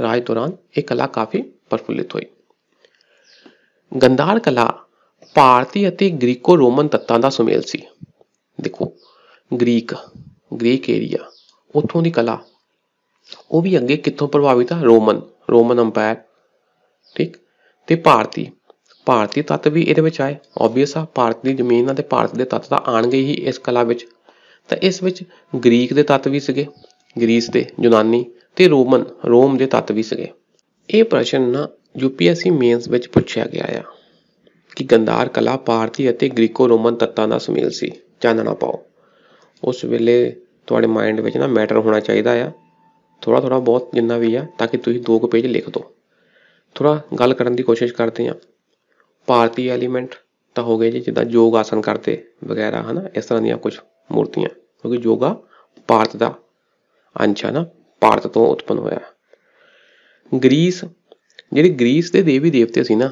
Speaker 1: ਰਾਜ ਦੌਰਾਨ ਇਹ ਕਲਾ ਕਾਫੀ ਪ੍ਰਫੁੱਲਿਤ ਹੋਈ ਗੰਧਾਰ ਕਲਾ ਭਾਰਤੀ ਅਤੇ ਗ੍ਰੀਕੋ ਰੋਮਨ ਤੱਤਾਂ ਦਾ ਸੁਮੇਲ ਸੀ ਦੇਖੋ ਗ੍ਰੀਕ ਗ੍ਰੀਕ ਏਰੀਆ ਉੱਥੋਂ ਦੀ ਕਲਾ ਉਹ ਵੀ ਅੱਗੇ ਕਿੱਥੋਂ ਪ੍ਰਭਾਵਿਤ ਆ ਰੋਮਨ ਰੋਮਨ ਅੰਪਾਇਰ ਠੀਕ ਤੇ ਭਾਰਤੀ ਭਾਰਤੀ ਤੱਤ ਵੀ ਇਹਦੇ ਵਿੱਚ ਆਏ ਆਬਵੀਅਸ ਆ ਭਾਰਤ ਦੀ ਜ਼ਮੀਨ ਤੇ ਭਾਰਤ ਦੇ ਤੱਤ ਤਾਂ ਆਣਗੇ ਹੀ ਇਸ ਕਲਾ ਵਿੱਚ ਤਾਂ ਇਸ ਵਿੱਚ ਗ੍ਰੀਕ ਦੇ ਤੱਤ ਵੀ ਸੀਗੇ ਗ੍ਰੀਸ ਦੇ ਯੂਨਾਨੀ ਤੇ ਰੋਮਨ ਰੋਮ ਦੇ ਤੱਤ ਵੀ ਸੀਗੇ ਇਹ ਪ੍ਰਸ਼ਨ ਨਾ ਯੂਪੀਐਸਸੀ ਮੇਨਸ ਵਿੱਚ ਪੁੱਛਿਆ ਗਿਆ ਆ ਕਿ ਗੰਧਾਰ ਕਲਾ ਭਾਰਤੀ ਅਤੇ ਗ੍ਰੀਕੋ ਰੋਮਨ ਤੱਤਾਂ ਦਾ ਸੁਮੇਲ ਸੀ ਚਾਨਣਾ ਪਾਓ ਉਸ ਵੇਲੇ ਤੁਹਾਡੇ ਮਾਈਂਡ ਵਿੱਚ ਨਾ ਮੈਟਰ ਹੋਣਾ ਚਾਹੀਦਾ ਆ ਥੋੜਾ ਥੋੜਾ ਬਹੁਤ ਜਿੰਨਾ ਵੀ ਆ ਤਾਂ ਕਿ ਤੁਸੀਂ ਦੋ ਕੁ ਪੇਜ ਲਿਖ ਦਿਓ ਥੋੜਾ ਗੱਲ ਕਰਨ ਦੀ ਕੋਸ਼ਿਸ਼ ਕਰਦੇ ਆ ਭਾਰਤੀ ਐਲੀਮੈਂਟ ਤਾਂ ਹੋ ਗਏ ਜੀ ਜਿੱਦਾਂ ਯੋਗ ਆਸਨ ਕਰਦੇ ਵਗੈਰਾ ਹਨਾ ਇਸ ਤਰ੍ਹਾਂ ਦੀਆਂ ਕੁਝ ਮੂਰਤੀਆਂ ਕਿਉਂਕਿ ਯੋਗਾ ਭਾਰਤ ਦਾ ਅੰਸ਼ ਹੈ ਨਾ ਭਾਰਤ ਤੋਂ ਉਤਪਨ ਹੋਇਆ ਗ੍ਰੀਸ ਜਿਹੜੇ ਗ੍ਰੀਸ ਦੇ ਦੇਵੀ ਦੇਵਤੇ ਸੀ ਨਾ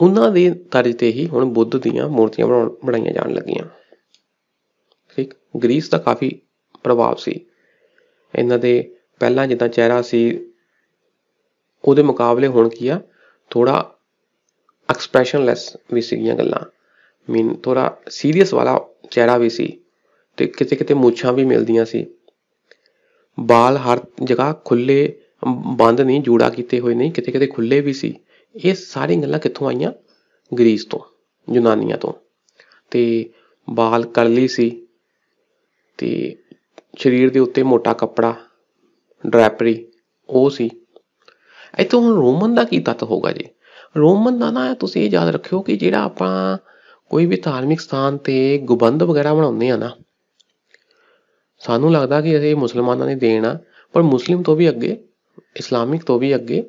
Speaker 1: ਉਹਨਾਂ ਦੇ ਤਰਜ ਤੇ ਹੀ ਹੁਣ ਬੁੱਧ ਦੀਆਂ ਮੂਰਤੀਆਂ ਬਣਾਉਣ ਬਣਾਈਆਂ ਜਾਣ ਲੱਗੀਆਂ ਠੀਕ ਗ੍ਰੀਸ ਦਾ ਕਾਫੀ ਪ੍ਰਭਾਵ ਸੀ ਇਹਨਾਂ ਦੇ ਪਹਿਲਾਂ ਜਿੱਦਾਂ ਚਿਹਰਾ ਸੀ ਉਹਦੇ ਮੁਕਾਬਲੇ ਹੁਣ ਕੀ ਆ ਥੋੜਾ ਐਕਸਪ੍ਰੈਸ਼ਨਲੈਸ ਵੀ ਸੀਗੀਆਂ ਗੱਲਾਂ ਮੀਨ ਥੋੜਾ ਸੀਰੀਅਸ ਵਾਲਾ ਚਿਹਰਾ ਵੀ ਸੀ ਤੇ ਕਿਤੇ ਕਿਤੇ ਮੂਛਾਂ ਵੀ ਮਿਲਦੀਆਂ ਸੀ ਬਾਲ ਹਰ ਜਗ੍ਹਾ ਖੁੱਲੇ ਬੰਦ ਨਹੀਂ ਜੂੜਾ ਕੀਤੇ ਹੋਏ ਨਹੀਂ ਕਿਤੇ ਕਿਤੇ ਖੁੱਲੇ ਵੀ ਸੀ ਇਹ ਸਾਰੀ ਗੱਲਾਂ ਕਿੱਥੋਂ ਆਈਆਂ ਗ੍ਰੀਸ ਤੋਂ ਯੂਨਾਨੀਆਂ ਤੋਂ ਤੇ ਬਾਲ ਕਰਲੀ ਸੀ ਤੇ ਸਰੀਰ ਦੇ ਉੱਤੇ ਮੋਟਾ ਕੱਪੜਾ ਡਰੈਪਰੀ ਉਹ ਸੀ ਇਤੋਂ ਹੁਣ ਰੋਮਨ ਦਾ ਕੀ ਤੱਤ ਹੋਗਾ ਜੀ ਰੋਮਨ ਦਾ ਨਾ ਤੁਸੀਂ ਇਹ ਯਾਦ ਰੱਖਿਓ ਕਿ ਜਿਹੜਾ ਆਪਾਂ ਕੋਈ ਵੀ ਧਾਰਮਿਕ ਸਥਾਨ ਤੇ ਗੁਬੰਦ ਵਗੈਰਾ ਬਣਾਉਂਦੇ ਆ ਨਾ ਸਾਨੂੰ ਲੱਗਦਾ ਕਿ ਇਹ ਮੁਸਲਮਾਨਾਂ ਦੀ ਦੇਣ ਆ ਪਰ ਮੁਸਲਿਮ ਤੋਂ ਵੀ ਅੱਗੇ ਇਸਲਾਮਿਕ ਤੋਂ ਵੀ ਅੱਗੇ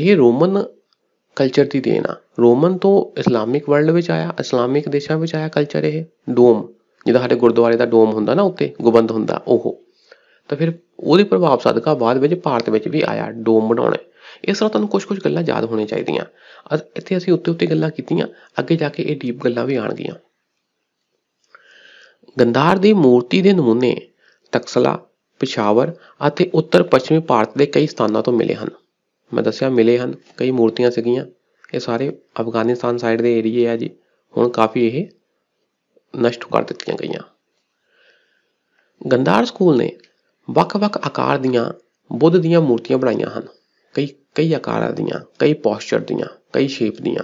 Speaker 1: ਇਹ ਰੋਮਨ ਕਲਚਰ ਦੀ ਦੇਣ ਆ ਰੋਮਨ ਤੋਂ ਇਸਲਾਮਿਕ ਵਰਲਡ ਵਿੱਚ ਆਇਆ ਇਸਲਾਮਿਕ ਦੇਸ਼ਾਂ ਵਿੱਚ ਆਇਆ ਕਲਚਰ ਇਹ ਡੋਮ ਜਿਹਦਾ ਸਾਡੇ ਗੁਰਦੁਆਰੇ ਦਾ ਡੋਮ ਹੁੰਦਾ ਨਾ ਉੱਤੇ ਗੁਬੰਦ ਹੁੰਦਾ ਉਹ ਤਾਂ ਫਿਰ ਉਹਦੇ ਪ੍ਰਭਾਵ ਸਦਕਾ ਬਾਅਦ ਵਿੱਚ ਭਾਰਤ ਵਿੱਚ ਵੀ ਆਇਆ ਡੋਮ ਬਣਾਉਣੇ ਇਸ ਤਰ੍ਹਾਂ ਤੁਹਾਨੂੰ ਕੁਝ-ਕੁਝ ਗੱਲਾਂ ਯਾਦ ਹੋਣੀਆਂ ਚਾਹੀਦੀਆਂ ਇੱਥੇ ਅਸੀਂ ਉੱਤੇ-ਉੱਤੇ ਗੱਲਾਂ ਕੀਤੀਆਂ ਅੱਗੇ ਜਾ ਕੇ ਇਹ ਡੀਪ ਗੱਲਾਂ ਵੀ ਆਣਗੀਆਂ ਗੰਧਾਰ ਦੀ ਮੂਰਤੀ ਦੇ ਨਮੂਨੇ ਟਕਸਲਾ ਪਿਸ਼ਾਵਰ ਅਤੇ ਉੱਤਰ ਪੱਛਮੀ ਭਾਰਤ ਦੇ ਕਈ ਸਥਾਨਾਂ ਤੋਂ ਮਿਲੇ ਹਨ ਮੈਂ ਦੱਸਿਆ ਮਿਲੇ ਹਨ ਕਈ ਮੂਰਤੀਆਂ ਸਿਗੀਆਂ ਇਹ ਸਾਰੇ ਅਫਗਾਨਿਸਤਾਨ ਸਾਈਡ ਦੇ ਏਰੀਏ ਆ ਜੀ ਹੁਣ ਕਾਫੀ ਇਹ ਨਸ਼ਟ ਕਰ ਦਿੱਤੀਆਂ ਗਈਆਂ ਗੰਦਾਰ ਸਕੂਲ ਨੇ ਵੱਖ-ਵੱਖ ਆਕਾਰ ਦੀਆਂ ਬੁੱਧ ਦੀਆਂ ਮੂਰਤੀਆਂ ਬਣਾਈਆਂ ਹਨ ਕਈ ਕਈ ਆਕਾਰਾਂ ਦੀਆਂ ਕਈ ਪੋਸਚਰ ਦੀਆਂ ਕਈ ਸ਼ੇਪ ਦੀਆਂ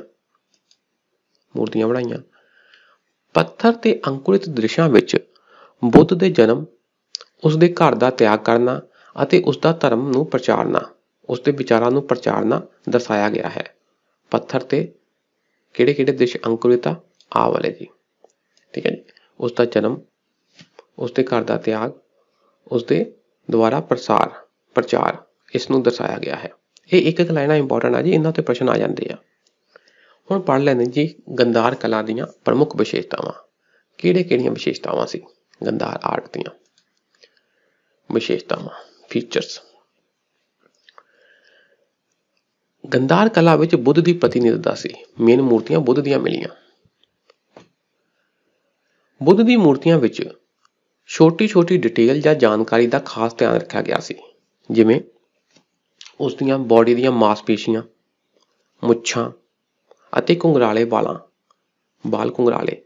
Speaker 1: ਮੂਰਤੀਆਂ ਬਣਾਈਆਂ ਪੱਥਰ ਤੇ ਅੰਕੁਰਿਤ ਦ੍ਰਿਸ਼ਾਂ ਵਿੱਚ ਬੁੱਧ ਦੇ ਜਨਮ ਉਸ ਦੇ ਘਰ ਦਾ ਤਿਆਗ ਕਰਨਾ ਅਤੇ ਉਸ ਦਾ ਧਰਮ ਨੂੰ ਪ੍ਰਚਾਰਨਾ ਉਸ ਦੇ ਵਿਚਾਰਾਂ ਨੂੰ ਪ੍ਰਚਾਰਨਾ ਦਰਸਾਇਆ ਗਿਆ ਹੈ ਪੱਥਰ ਤੇ ਕਿਹੜੇ ਕਿਹੜੇ ਦਿਸ਼ ਅੰਕੁਰਿਤਾ ਆ ਵਾਲੇ ਜੀ ਠੀਕ ਹੈ ਜੀ ਉਸ ਦਾ ਜਨਮ ਉਸ ਦੇ ਘਰ ਦਾ ਤਿਆਗ ਉਸ ਦੇ ਦੁਆਰਾ ਪ੍ਰਸਾਰ ਪ੍ਰਚਾਰ ਇਸ ਨੂੰ ਦਰਸਾਇਆ ਗਿਆ ਹੈ ਇਹ ਇੱਕ ਇੱਕ ਲਾਈਨਾਂ ਇੰਪੋਰਟੈਂਟ ਆ ਜੀ ਇਹਨਾਂ ਤੇ ਪ੍ਰਸ਼ਨ ਆ ਜਾਂਦੇ ਆ ਹੁਣ ਪੜ੍ਹ ਲੈਂਦੇ ਜੀ ਗੰਦਾਰ ਕਲਾ ਦੀਆਂ ਪ੍ਰਮੁੱਖ ਵਿਸ਼ੇਸ਼ਤਾਵਾਂ ਕਿਹੜੇ ਕਿਹੜੀਆਂ ਵਿਸ਼ੇਸ਼ਤਾਵਾਂ ਸੀ ਗੰਦਾਰ ਆਰਟ ਦੀਆਂ ਵਿਸ਼ੇਸ਼ਤਾਵਾਂ ਫੀਚਰਸ ਗੰਧਾਰ ਕਲਾ ਵਿੱਚ ਬੁੱਧ ਦੀ ਪ੍ਰਤੀਨਿਧਤਾ ਸੀ ਮੇਨ ਮੂਰਤੀਆਂ ਬੁੱਧ ਦੀਆਂ ਮਿਲੀਆਂ ਬੁੱਧ ਦੀ ਮੂਰਤੀਆਂ ਵਿੱਚ ਛੋਟੀ-ਛੋਟੀ ਡਿਟੇਲ ਜਾਂ ਜਾਣਕਾਰੀ ਦਾ ਖਾਸ ਧਿਆਨ ਰੱਖਿਆ ਗਿਆ ਸੀ ਜਿਵੇਂ ਉਸ ਦੀਆਂ ਬਾਡੀ ਦੀਆਂ ਮਾਸਪੇਸ਼ੀਆਂ ਮੁੱਛਾਂ ਅਤੇ ਕੁੰਗਰਾਲੇ ਵਾਲਾਂ ਬਾਲ ਕੁੰਗਰਾਲੇ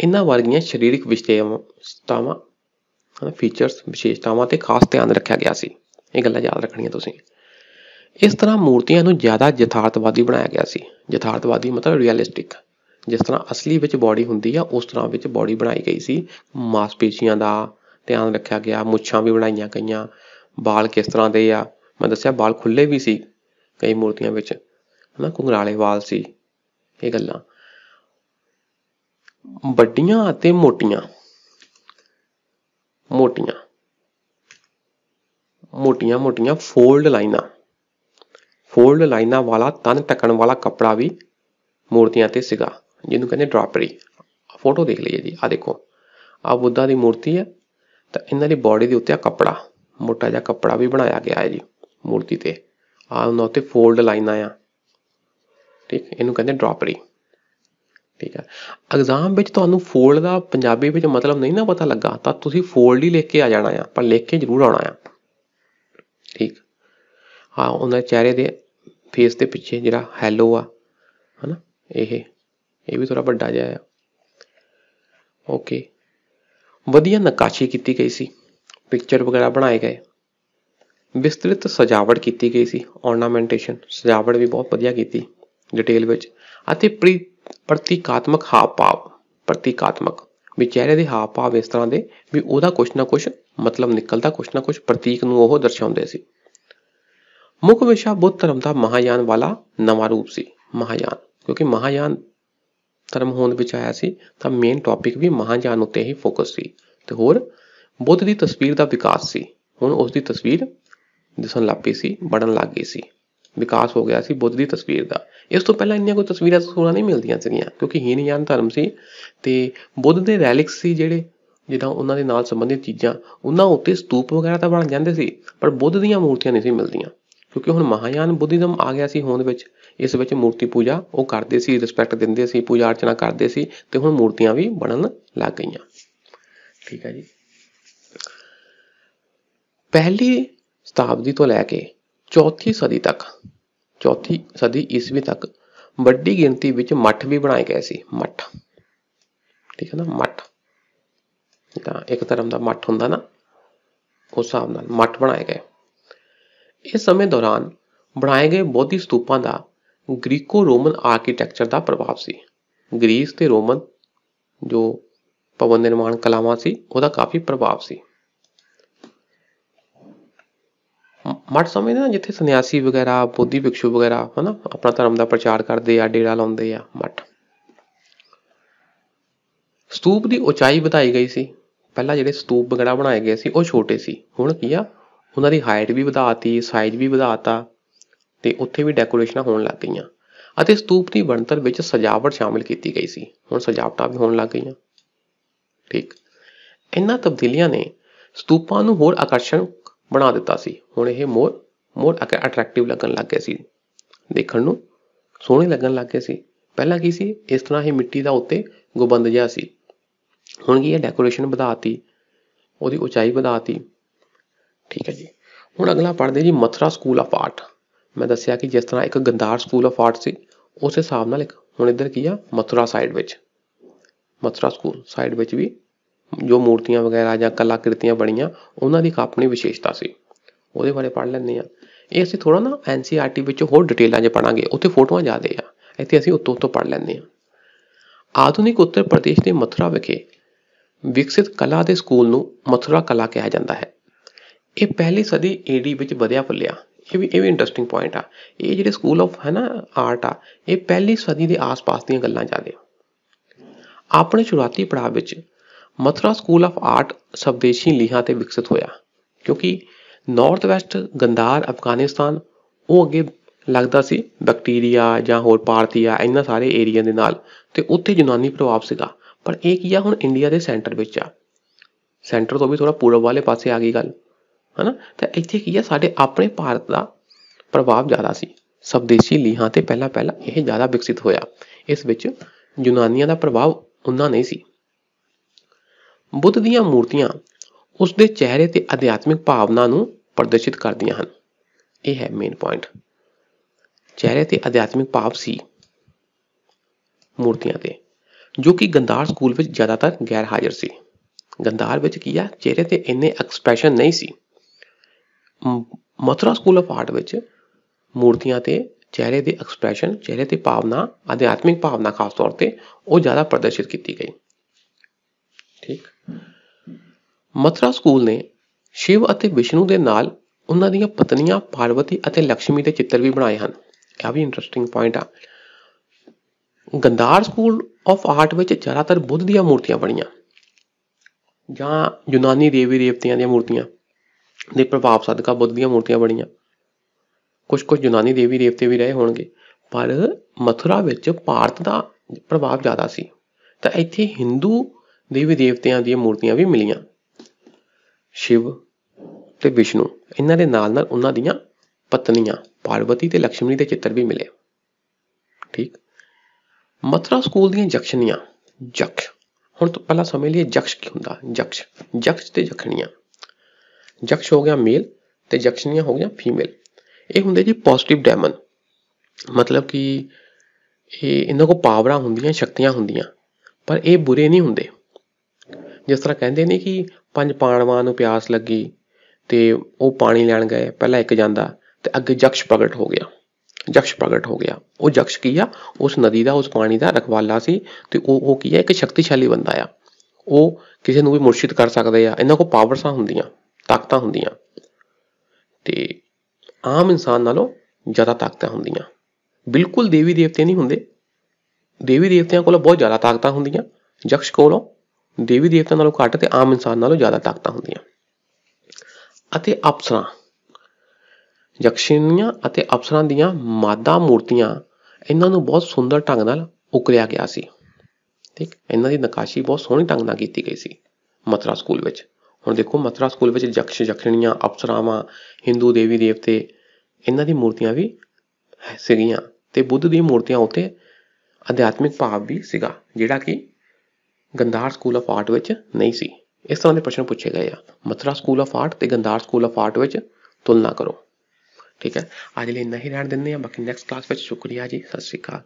Speaker 1: ਇਹਨਾਂ ਵਰਗੀਆਂ ਸਰੀਰਕ ਵਿਸ਼ੇਸ਼ਤਾਵਾਂ ਫੀਚਰਸ ਵਿਸ਼ੇਸ਼ਤਾਵਾਂ ਤੇ ਖਾਸ ਧਿਆਨ ਰੱਖਿਆ ਗਿਆ ਸੀ ਇਹ ਗੱਲਾਂ ਯਾਦ ਰੱਖਣੀਆਂ ਤੁਸੀਂ ਇਸ ਤਰ੍ਹਾਂ ਮੂਰਤੀਆਂ ਨੂੰ ਜ਼ਿਆਦਾ ਯਥਾਰਥਵਾਦੀ ਬਣਾਇਆ ਗਿਆ ਸੀ ਯਥਾਰਥਵਾਦੀ ਮਤਲਬ ਰੀਅਲਿਸਟਿਕ ਜਿਸ ਤਰ੍ਹਾਂ ਅਸਲੀ ਵਿੱਚ ਬਾਡੀ ਹੁੰਦੀ ਆ ਉਸ ਤਰ੍ਹਾਂ ਵਿੱਚ ਬਾਡੀ ਬਣਾਈ ਗਈ ਸੀ ਮਾਸਪੇਸ਼ੀਆਂ ਦਾ ਧਿਆਨ ਰੱਖਿਆ ਗਿਆ ਮੁੱਛਾਂ ਵੀ ਬਣਾਈਆਂ ਗਈਆਂ ਵਾਲ ਕਿਸ ਤਰ੍ਹਾਂ ਦੇ ਆ ਮੈਂ ਦੱਸਿਆ ਵਾਲ ਖੁੱਲੇ ਵੀ ਸੀ ਕਈ ਮੂਰਤੀਆਂ ਵਿੱਚ ਹਨਾ ਕੁੰਗਰਾਲੇ ਵਾਲ ਸੀ ਇਹ ਗੱਲਾਂ ਵੱਡੀਆਂ ਅਤੇ ਮੋਟੀਆਂ ਮੋਟੀਆਂ ਮੋਟੀਆਂ ਮੋਟੀਆਂ ਫੋਲਡ ਲਾਈਨਾਂ ਫੋਲਡ ਲਾਈਨਾਂ ਵਾਲਾ ਤਨ ਟਕਣ ਵਾਲਾ ਕੱਪੜਾ ਵੀ ਮੂਰਤੀਆਂ ਤੇ ਸੀਗਾ ਜਿਹਨੂੰ ਕਹਿੰਦੇ ਡਰਾਪਰੀ ਫੋਟੋ ਦੇਖ ਲਈਏ ਜੀ ਆ ਦੇਖੋ ਆ ਬੁੱਧਾ ਦੀ ਮੂਰਤੀ ਹੈ ਤਾਂ ਇਹਨਾਂ ਦੀ ਬਾਡੀ ਦੇ ਉੱਤੇ ਆ ਕੱਪੜਾ ਮੋਟਾ ਜਿਹਾ ਕੱਪੜਾ ਵੀ ਬਣਾਇਆ ਗਿਆ ਹੈ ਜੀ ਮੂਰਤੀ ਤੇ ਆ ਉਹਨਾਂ ਉੱਤੇ ਫੋਲਡ ਲਾਈਨਾਂ ਆ ਠੀਕ ਇਹਨੂੰ ਕਹਿੰਦੇ ਡਰਾਪਰੀ ਠੀਕ ਹੈ ਐਗਜ਼ਾਮ ਵਿੱਚ ਤੁਹਾਨੂੰ ਫੋਲਡ ਦਾ ਪੰਜਾਬੀ ਵਿੱਚ ਮਤਲਬ ਨਹੀਂ ਨਾ ਪਤਾ ਲੱਗਾ ਤਾਂ ਤੁਸੀਂ ਫੋਲਡ ਹੀ ਲਿਖ ਕੇ ਆ ਜਾਣਾ ਆ ਪਰ ਲਿਖ ਕੇ ਜ਼ਰੂਰ ਆਉਣਾ ਆ ਠੀਕ ਹਾਂ ਉਹਨਾਂ ਚਿਹਰੇ ਦੇ ਫੇਸ ਦੇ ਪਿੱਛੇ ਜਿਹੜਾ ਹੈਲੋ ਆ ਹਨਾ ਇਹ ਇਹ ਵੀ ਥੋੜਾ ਵੱਡਾ ਜਿਹਾ ਆ ਓਕੇ ਵਧੀਆ ਨਕਾਸ਼ੀ ਕੀਤੀ ਗਈ ਸੀ ਪਿਕਚਰ ਵਗੈਰਾ ਬਣਾਏ ਗਏ ਵਿਸਤ੍ਰਿਤ ਸਜਾਵਟ ਕੀਤੀ ਗਈ ਸੀ ਔਰਨਾਮੈਂਟੇਸ਼ਨ ਸਜਾਵਟ ਵੀ ਬਹੁਤ ਵਧੀਆ ਕੀਤੀ ਡਿਟੇਲ ਵਿੱਚ ਅਤੇ ਪ੍ਰੀ ਪ੍ਰਤੀਕਾਤਮਕ ਹਾਵ ਭਾਵ ਪ੍ਰਤੀਕਾਤਮਕ ਵੀ ਚਿਹਰੇ ਦੇ ਹਾਵ ਭਾਵ ਇਸ ਤਰ੍ਹਾਂ ਦੇ ਵੀ ਉਹਦਾ ਕੁਝ ਨਾ ਕੁਝ ਮਤਲਬ ਨਿਕਲਦਾ ਕੁਝ ਨਾ ਕੁਝ ਪ੍ਰਤੀਕ ਨੂੰ ਉਹ ਦਰਸਾਉਂਦੇ ਸੀ ਮੁੱਖ ਵਿਸ਼ਾ ਬੁੱਧ ਧਰਮ ਦਾ ਮਹਾਯਾਨ ਵਾਲਾ ਨਵਾਂ ਰੂਪ ਸੀ ਮਹਾਯਾਨ ਕਿਉਂਕਿ ਮਹਾਯਾਨ ਧਰਮ ਹੋਂਦ ਵਿੱਚ ਆਇਆ ਸੀ ਤਾਂ ਮੇਨ ਟੌਪਿਕ ਵੀ ਮਹਾਯਾਨ ਉੱਤੇ ਹੀ ਫੋਕਸ ਸੀ ਤੇ ਹੋਰ ਬੁੱਧ ਦੀ ਤਸਵੀਰ ਦਾ ਵਿਕਾਸ ਸੀ ਹੁਣ ਉਸ ਦੀ ਤਸਵੀਰ ਦਿਸਣ ਲੱਗੀ ਸੀ ਬੜਨ ਲੱਗ ਗਈ ਸੀ ਵਿਕਾਸ ਹੋ ਗਿਆ ਸੀ ਬੁੱਧ ਦੀ ਤਸਵੀਰ ਦਾ ਇਸ ਤੋਂ ਪਹਿਲਾਂ ਇੰਨੀਆਂ ਕੋਈ ਤਸਵੀਰਾਂ ਸੁਣਾ ਨਹੀਂ ਮਿਲਦੀਆਂ ਸੀਗੀਆਂ ਕਿਉਂਕਿ ਹੀਨਯਾਨ ਧਰਮ ਸੀ ਤੇ ਬੁੱਧ ਦੇ ਰੈਲਿਕਸ ਸੀ ਜਿਹੜੇ ਜਿੱਦਾਂ ਉਹਨਾਂ ਦੇ ਨਾਲ ਸੰਬੰਧਿਤ ਚੀਜ਼ਾਂ ਉਹਨਾਂ ਉੱਤੇ ਸਤੂਪ ਵਗੈਰਾ ਤਾਂ ਬਣ ਜਾਂਦੇ ਸੀ ਪਰ ਬੁੱਧ ਦੀਆਂ ਮੂਰਤੀਆਂ ਨਹੀਂ ਸੀ ਮਿਲਦੀਆਂ ਕਿਉਂਕਿ ਹੁਣ ਮਹਾਯਾਨ ਬੁੱਧੀਜ਼ਮ ਆ ਗਿਆ ਸੀ ਹੋਂਦ ਵਿੱਚ ਇਸ ਵਿੱਚ ਮੂਰਤੀ ਪੂਜਾ ਉਹ ਕਰਦੇ ਸੀ ਰਿਸਪੈਕਟ ਦਿੰਦੇ ਸੀ ਪੂਜਾ ਅਰਚਨਾ ਕਰਦੇ ਸੀ ਤੇ ਹੁਣ ਮੂਰਤੀਆਂ ਵੀ ਬਣਨ ਲੱਗ ਗਈਆਂ ਠੀਕ ਹੈ ਜੀ ਪਹਿਲੀ ਸ਼ਤਾਬਦੀ ਤੋਂ ਲੈ ਕੇ ਚੌਥੀ ਸਦੀ ਤੱਕ ਚੌਥੀ ਸਦੀ ਈਸਵੀ ਤੱਕ ਵੱਡੀ ਗਿਣਤੀ ਵਿੱਚ ਮੱਠ ਵੀ ਬਣਾਏ ਗਏ ਸੀ ਮੱਠ ਠੀਕ ਹੈ ਨਾ ਮੱਠ ਤਾਂ ਇੱਕ ਤਰ੍ਹਾਂ ਦਾ ਮੱਠ ਹੁੰਦਾ ਨਾ ਉਸ ਹਿਸਾਬ ਨਾਲ ਮੱਠ ਬਣਾਏ ਗਏ ਇਸ ਸਮੇਂ ਦੌਰਾਨ ਬਣਾਏ ਗਏ ਬੋਧੀ ਸਤੂਪਾਂ ਦਾ ਗ੍ਰੀਕੋ ਰੋਮਨ ਆਰਕੀਟੈਕਚਰ ਦਾ ਪ੍ਰਭਾਵ ਸੀ ਗ੍ਰੀਸ ਤੇ ਰੋਮਨ ਜੋ ਪਵਨ ਨਿਰਮਾਣ ਕਲਾਵਾਂ ਸੀ ਉਹਦਾ ਕਾਫੀ ਪ੍ਰਭਾਵ ਸੀ ਮੱਠ ਸਮਝਦੇ ਨਾ ਜਿੱਥੇ ਸੰਨਿਆਸੀ ਵਗੈਰਾ ਬੋਧੀ ਵਿਖਸ਼ੂ ਵਗੈਰਾ ਹਨਾ ਆਪਣਾ ਧਰਮ ਦਾ ਪ੍ਰਚਾਰ ਕਰਦੇ ਆ ਡੇਰਾ ਲਾਉਂਦੇ ਆ ਮੱਠ ਸਤੂਪ ਦੀ ਉਚਾਈ ਵਧਾਈ ਗਈ ਸੀ ਪਹਿਲਾਂ ਜਿਹੜੇ ਸਤੂਪ ਵਗੈਰਾ ਬਣਾਏ ਗਏ ਸੀ ਉਹ ਛੋਟੇ ਸੀ ਹੁਣ ਕੀ ਆ ਉਹਨਾਂ ਦੀ ਹਾਈਟ ਵੀ ਵਧਾਤੀ ਸਾਈਜ਼ ਵੀ ਵਧਾਤਾ ਤੇ ਉੱਥੇ ਵੀ ਡੈਕੋਰੇਸ਼ਨਾਂ ਹੋਣ ਲੱਗ ਗਈਆਂ ਅਤੇ ਸਤੂਪ ਦੀ ਬਣਤਰ ਵਿੱਚ ਸਜਾਵਟ ਸ਼ਾਮਿਲ ਕੀਤੀ ਗਈ ਸੀ ਹੁਣ ਸਜਾਵਟਾਂ ਵੀ ਹੋਣ ਲੱਗ ਗਈਆਂ ਠੀਕ ਇਹਨਾਂ ਤਬਦੀਲੀਆਂ ਨੇ ਸਤੂਪਾਂ ਨੂੰ ਹੋਰ ਆਕਰਸ਼ਣ ਬਣਾ ਦਿੱਤਾ ਸੀ ਹੁਣ ਇਹ ਮੋਰ ਮੋਰ ਅਟਰੈਕਟਿਵ ਲੱਗਣ ਲੱਗ ਗਿਆ ਸੀ ਦੇਖਣ ਨੂੰ ਸੋਹਣੇ ਲੱਗਣ ਲੱਗ ਗਏ ਸੀ ਪਹਿਲਾਂ ਕੀ ਸੀ ਇਸ ਤਰ੍ਹਾਂ ਹੀ ਮਿੱਟੀ ਦਾ ਉੱਤੇ ਗੁਬੰਦ ਜਿਹਾ ਸੀ ਹੁਣ ਕੀ ਹੈ ਡੈਕੋਰੇਸ਼ਨ ਵਧਾਤੀ ਉਹਦੀ ਉਚਾਈ ਵਧਾਤੀ ਠੀਕ ਹੈ ਜੀ ਹੁਣ ਅਗਲਾ ਪੜ੍ਹਦੇ ਜੀ ਮਥਰਾ ਸਕੂਲ ਆਫ ਆਰਟ ਮੈਂ ਦੱਸਿਆ ਕਿ ਜਿਸ ਤਰ੍ਹਾਂ ਇੱਕ ਗੰਦਾਰ ਸਕੂਲ ਆਫ ਆਰਟ ਸੀ ਉਸ ਹਿਸਾਬ ਨਾਲ ਇੱਕ ਹੁਣ ਇੱਧਰ ਕੀ ਆ ਮਥਰਾ ਸਾਈਡ ਵਿੱਚ ਮਥਰਾ ਸਕੂਲ ਸਾਈਡ ਵਿੱਚ ਵੀ ਜੋ ਮੂਰਤੀਆਂ ਵਗੈਰਾ ਜਾਂ ਕਲਾਕ੍ਰਿਤੀਆਂ ਬਣੀਆਂ ਉਹਨਾਂ ਦੀ ਆਪਣੀ ਵਿਸ਼ੇਸ਼ਤਾ ਸੀ ਉਹਦੇ ਬਾਰੇ ਪੜ੍ਹ ਲੈਂਦੇ ਆ ਇਹ ਅਸੀਂ ਥੋੜਾ ਨਾ ਐਨਸੀਆਰਟੀ ਵਿੱਚ ਹੋਰ ਡਿਟੇਲਾਂ 'ਚ ਪੜਾਂਗੇ ਉੱਥੇ ਫੋਟੋਆਂ ਜ਼ਿਆਦੇ ਆ ਇੱਥੇ ਅਸੀਂ ਉੱਤੋਂ ਉੱਤੋਂ ਪੜ੍ਹ ਲੈਂਦੇ ਆ ਆਧੁਨਿਕ ਉੱਤਰ ਪ੍ਰਦੇਸ਼ ਦੇ ਮਥੁਰਾ ਵਿਖੇ ਵਿਕਸਿਤ ਕਲਾ ਦੇ ਸਕੂਲ ਨੂੰ ਮਥੁਰਾ ਕਲਾ ਕਿਹਾ ਜਾਂਦਾ ਹੈ ਇਹ ਪਹਿਲੀ ਸਦੀ ਏਡੀ ਵਿੱਚ ਵਧਿਆ ਫੁੱਲਿਆ ਇਹ ਵੀ ਇਹ ਵੀ ਇੰਟਰਸਟਿੰਗ ਪੁਆਇੰਟ ਆ ਇਹ ਜਿਹੜੇ ਸਕੂਲ ਆਫ ਹੈ ਨਾ ਆਰਟ ਆ ਇਹ ਪਹਿਲੀ ਸਦੀ ਦੇ ਆਸ-ਪਾਸ ਦੀਆਂ ਗੱਲਾਂ ਜਾਂਦੇ ਆਪਣੇ ਸ਼ੁਰੂਆਤੀ ਪੜਾਅ ਵਿੱਚ ਮਥਰਾ ਸਕੂਲ ਆਫ ਆਰਟ ਸਵਦੇਸ਼ੀ ਲੀਹਾਂ ਤੇ ਵਿਕਸਿਤ ਹੋਇਆ ਕਿਉਂਕਿ ਨਾਰਥ ਵੈਸਟ ਗੰਦਾਰ ਅਫਗਾਨਿਸਤਾਨ ਉਹ ਅੱਗੇ ਲੱਗਦਾ ਸੀ ਬੈਕਟੀਰੀਆ ਜਾਂ ਹੋਰ ਪਾਰਥੀਆ ਇਹਨਾਂ ਸਾਰੇ ਏਰੀਆ ਦੇ ਨਾਲ ਤੇ ਉੱਥੇ ਯੂਨਾਨੀ ਪ੍ਰਭਾਵ ਸੀਗਾ ਪਰ ਇਹ ਕੀ ਆ ਹੁਣ ਇੰਡੀਆ ਦੇ ਸੈਂਟਰ ਵਿੱਚ ਆ ਸੈਂਟਰ ਤੋਂ ਵੀ ਥੋੜਾ ਪੂਰਬ ਵਾਲੇ ਪਾਸੇ ਆ ਗਈ ਗੱਲ ਹਨਾ ਤਾਂ ਇੱਥੇ ਕੀ ਆ ਸਾਡੇ ਆਪਣੇ ਭਾਰਤ ਦਾ ਪ੍ਰਭਾਵ ਜ਼ਿਆਦਾ ਸੀ ਸਵਦੇਸ਼ੀ ਲੀਹਾਂ ਤੇ ਪਹਿਲਾਂ ਪਹਿਲਾਂ ਇਹ ਜ਼ਿਆਦਾ ਵਿਕਸਿਤ ਹੋਇਆ ਇਸ ਵਿੱਚ ਯੂਨਾਨੀਆਂ ਦਾ ਪ੍ਰਭਾਵ ਉਹਨਾਂ ਨਹੀਂ ਸੀ ਬੁੱਧ ਦੀਆਂ ਮੂਰਤੀਆਂ ਉਸ ਦੇ ਚਿਹਰੇ ਤੇ ਅਧਿਆਤਮਿਕ ਭਾਵਨਾ ਨੂੰ ਪ੍ਰਦਰਸ਼ਿਤ ਕਰਦੀਆਂ ਹਨ ਇਹ ਹੈ ਮੇਨ ਪੁਆਇੰਟ ਚਿਹਰੇ ਤੇ ਅਧਿਆਤਮਿਕ ਭਾਵ ਸੀ ਮੂਰਤੀਆਂ ਤੇ ਜੋ ਕਿ ਗੰਦਾਰ ਸਕੂਲ ਵਿੱਚ ਜ਼ਿਆਦਾਤਰ ਗੈਰ ਹਾਜ਼ਰ ਸੀ ਗੰਦਾਰ ਵਿੱਚ ਕੀ ਆ ਚਿਹਰੇ ਤੇ ਇੰਨੇ ਐਕਸਪ੍ਰੈਸ਼ਨ ਨਹੀਂ ਸੀ ਮਥੁਰਾ ਸਕੂਲ ਆਫ ਆਰਟ ਵਿੱਚ ਮੂਰਤੀਆਂ ਤੇ ਚਿਹਰੇ ਦੇ ਐਕਸਪ੍ਰੈਸ਼ਨ ਚਿਹਰੇ ਤੇ ਭਾਵਨਾ ਅਧਿਆਤਮਿਕ ਭਾਵਨਾ ਖਾਸ ਤੌਰ ਤੇ ਉਹ ਜ਼ਿਆਦਾ ਪ੍ਰਦਰਸ਼ਿਤ ਕੀਤੀ ਗਈ ਠੀਕ ਮਥਰਾ ਸਕੂਲ ਨੇ ਸ਼ਿਵ ਅਤੇ ਵਿਸ਼ਨੂੰ ਦੇ ਨਾਲ ਉਹਨਾਂ ਦੀਆਂ ਪਤਨੀਆਂ ਪਾਰਵਤੀ ਅਤੇ ਲక్ష్ਮੀ ਦੇ ਚਿੱਤਰ ਵੀ ਬਣਾਏ ਹਨ ਇਹ ਵੀ ਇੰਟਰਸਟਿੰਗ ਪੁਆਇੰਟ ਆ ਗੰਦਾਰ ਸਕੂਲ ਆਫ ਆਰਟ ਵਿੱਚ ਜ਼ਿਆਦਾਤਰ ਬੁੱਧ ਦੀਆਂ ਮੂਰਤੀਆਂ ਬਣੀਆਂ ਜਾਂ ਯੂਨਾਨੀ ਦੇਵੀ ਦੇਵਤਿਆਂ ਦੀਆਂ ਮੂਰਤੀਆਂ ਦੇ ਪ੍ਰਭਾਵ ਸਦਕਾ ਬੁੱਧ ਦੀਆਂ ਮੂਰਤੀਆਂ ਬਣੀਆਂ ਕੁਝ ਕੁਝ ਯੂਨਾਨੀ ਦੇਵੀ ਦੇਵਤੇ ਵੀ ਰਹੇ ਹੋਣਗੇ ਪਰ ਮਥੁਰਾ ਵਿੱਚ ਭਾਰਤ ਦਾ ਪ੍ਰਭਾਵ ਜ਼ਿਆਦਾ ਸੀ ਤਾਂ ਇੱਥੇ ਹਿੰਦੂ ਦੇਵੀ ਦੇਵਤਿਆਂ ਦੀਆਂ ਮੂਰਤੀਆਂ ਵੀ ਮਿਲੀਆਂ ਸ਼ਿਵ ਤੇ ਵਿਸ਼ਨੂੰ ਇਹਨਾਂ ਦੇ ਨਾਲ ਨਾਲ ਉਹਨਾਂ ਦੀਆਂ ਪਤਨੀਆਂ ਪਾਰਵਤੀ ਤੇ ਲక్ష్ਮੀ ਦੇ ਚਿੱਤਰ ਵੀ ਮਿਲੇ ਠੀਕ ਮਥਰਾ ਸਕੂਲ ਦੀਆਂ ਜਖਸ਼ਨੀਆਂ ਜਖ ਹੁਣ ਤੋਂ ਪਹਿਲਾਂ ਸਮਝ ਲਈਏ ਜਖਸ਼ ਕੀ ਹੁੰਦਾ ਜਖਸ਼ ਜਖਸ਼ ਤੇ ਜਖਣੀਆਂ ਜਖਸ਼ ਹੋ ਗਿਆ ਮੇਲ ਤੇ ਜਖਸ਼ਨੀਆਂ ਹੋ ਗਿਆ ਫੀਮੇਲ ਇਹ ਹੁੰਦੇ ਜੀ ਪੋਜ਼ਿਟਿਵ ਡੈਮਨ ਮਤਲਬ ਕਿ ਇਹ ਇਹਨਾਂ ਕੋ ਪਾਵਰਾਂ ਹੁੰਦੀਆਂ ਸ਼ਕਤੀਆਂ ਹੁੰਦੀਆਂ ਪਰ ਇਹ ਬੁਰੇ ਨਹੀਂ ਹੁੰਦੇ ਜਿਸ ਤਰ੍ਹਾਂ ਕਹਿੰਦੇ ਨੇ ਕਿ ਪੰਜ ਪਾਣਵਾਂ ਨੂੰ ਪਿਆਸ ਲੱਗੀ ਤੇ ਉਹ ਪਾਣੀ ਲੈਣ ਗਏ ਪਹਿਲਾਂ ਇੱਕ ਜਾਂਦਾ ਤੇ ਅੱਗੇ ਜਕਸ਼ ਪ੍ਰਗਟ ਹੋ ਗਿਆ ਜਕਸ਼ ਪ੍ਰਗਟ ਹੋ ਗਿਆ ਉਹ ਜਕਸ਼ ਕੀ ਆ ਉਸ ਨਦੀ ਦਾ ਉਸ ਪਾਣੀ ਦਾ ਰਖਵਾਲਾ ਸੀ ਤੇ ਉਹ ਉਹ ਕੀ ਆ ਇੱਕ ਸ਼ਕਤੀਸ਼ਾਲੀ ਬੰਦਾ ਆ ਉਹ ਕਿਸੇ ਨੂੰ ਵੀ ਮੁਰਸ਼ਿਦ ਕਰ ਸਕਦੇ ਆ ਇਹਨਾਂ ਕੋਲ ਪਾਵਰਸਾਂ ਹੁੰਦੀਆਂ ਤਾਕਤਾਂ ਹੁੰਦੀਆਂ ਤੇ ਆਮ ਇਨਸਾਨ ਨਾਲੋਂ ਜ਼ਿਆਦਾ ਤਾਕਤਾਂ ਹੁੰਦੀਆਂ ਬਿਲਕੁਲ ਦੇਵੀ ਦੇਵਤੇ ਨਹੀਂ ਹੁੰਦੇ ਦੇਵੀ ਦੇਵਤਿਆਂ ਕੋਲ ਬਹੁਤ ਜ਼ਿਆਦਾ ਤਾਕਤਾਂ ਹੁੰਦੀਆਂ ਜਕਸ਼ ਕੋਲੋਂ ਦੇਵੀ ਦੇਵਤਾ ਨਾਲੋਂ ਘੱਟ ਤੇ ਆਮ ਇਨਸਾਨ ਨਾਲੋਂ ਜ਼ਿਆਦਾ ਤਾਕਤਾਂ ਹੁੰਦੀਆਂ ਅਤੇ ਅਪਸਰਾ ਯਕਸ਼ਨੀਆਂ ਅਤੇ ਅਪਸਰਾਂ ਦੀਆਂ ਮਾਦਾ ਮੂਰਤੀਆਂ ਇਹਨਾਂ ਨੂੰ ਬਹੁਤ ਸੁੰਦਰ ਢੰਗ ਨਾਲ ਉਕਰਿਆ ਗਿਆ ਸੀ ਠੀਕ ਇਹਨਾਂ ਦੀ ਨਕਾਸ਼ੀ ਬਹੁਤ ਸੋਹਣੀ ਢੰਗ ਨਾਲ ਕੀਤੀ ਗਈ ਸੀ ਮਥਰਾ ਸਕੂਲ ਵਿੱਚ ਹੁਣ ਦੇਖੋ ਮਥਰਾ ਸਕੂਲ ਵਿੱਚ ਯਕਸ਼ ਯਕਸ਼ਣੀਆਂ ਅਪਸਰਾਵਾਂ Hindu ਦੇਵੀ ਦੇਵਤੇ ਇਹਨਾਂ ਦੀ ਮੂਰਤੀਆਂ ਵੀ ਸੀਗੀਆਂ ਤੇ ਬੁੱਧ ਦੀਆਂ ਮੂਰਤੀਆਂ ਉੱਤੇ ਅਧਿਆਤਮਿਕ ਭਾਵ ਵੀ ਸੀਗਾ ਜਿਹੜਾ ਕਿ ਗੰਧਾਰ ਸਕੂਲ ਆਫ ਆਰਟ ਵਿੱਚ ਨਹੀਂ ਸੀ ਇਸ ਤਰ੍ਹਾਂ ਦੇ ਪ੍ਰਸ਼ਨ ਪੁੱਛੇ ਗਏ ਆ ਮਥਰਾ ਸਕੂਲ ਆਫ ਆਰਟ ਤੇ ਗੰਧਾਰ ਸਕੂਲ ਆਫ ਆਰਟ ਵਿੱਚ ਤੁਲਨਾ ਕਰੋ ਠੀਕ ਹੈ ਅੱਜ ਲਈ ਇੰਨਾ ਹੀ ਰਹਿਣ ਦਿੰਦੇ ਆ ਬਾਕੀ ਨੈਕਸਟ ਕਲਾਸ ਵਿੱਚ ਸ਼ੁਕਰੀਆ ਜੀ ਸਤਿ ਸ਼੍ਰੀ ਅਕਾਲ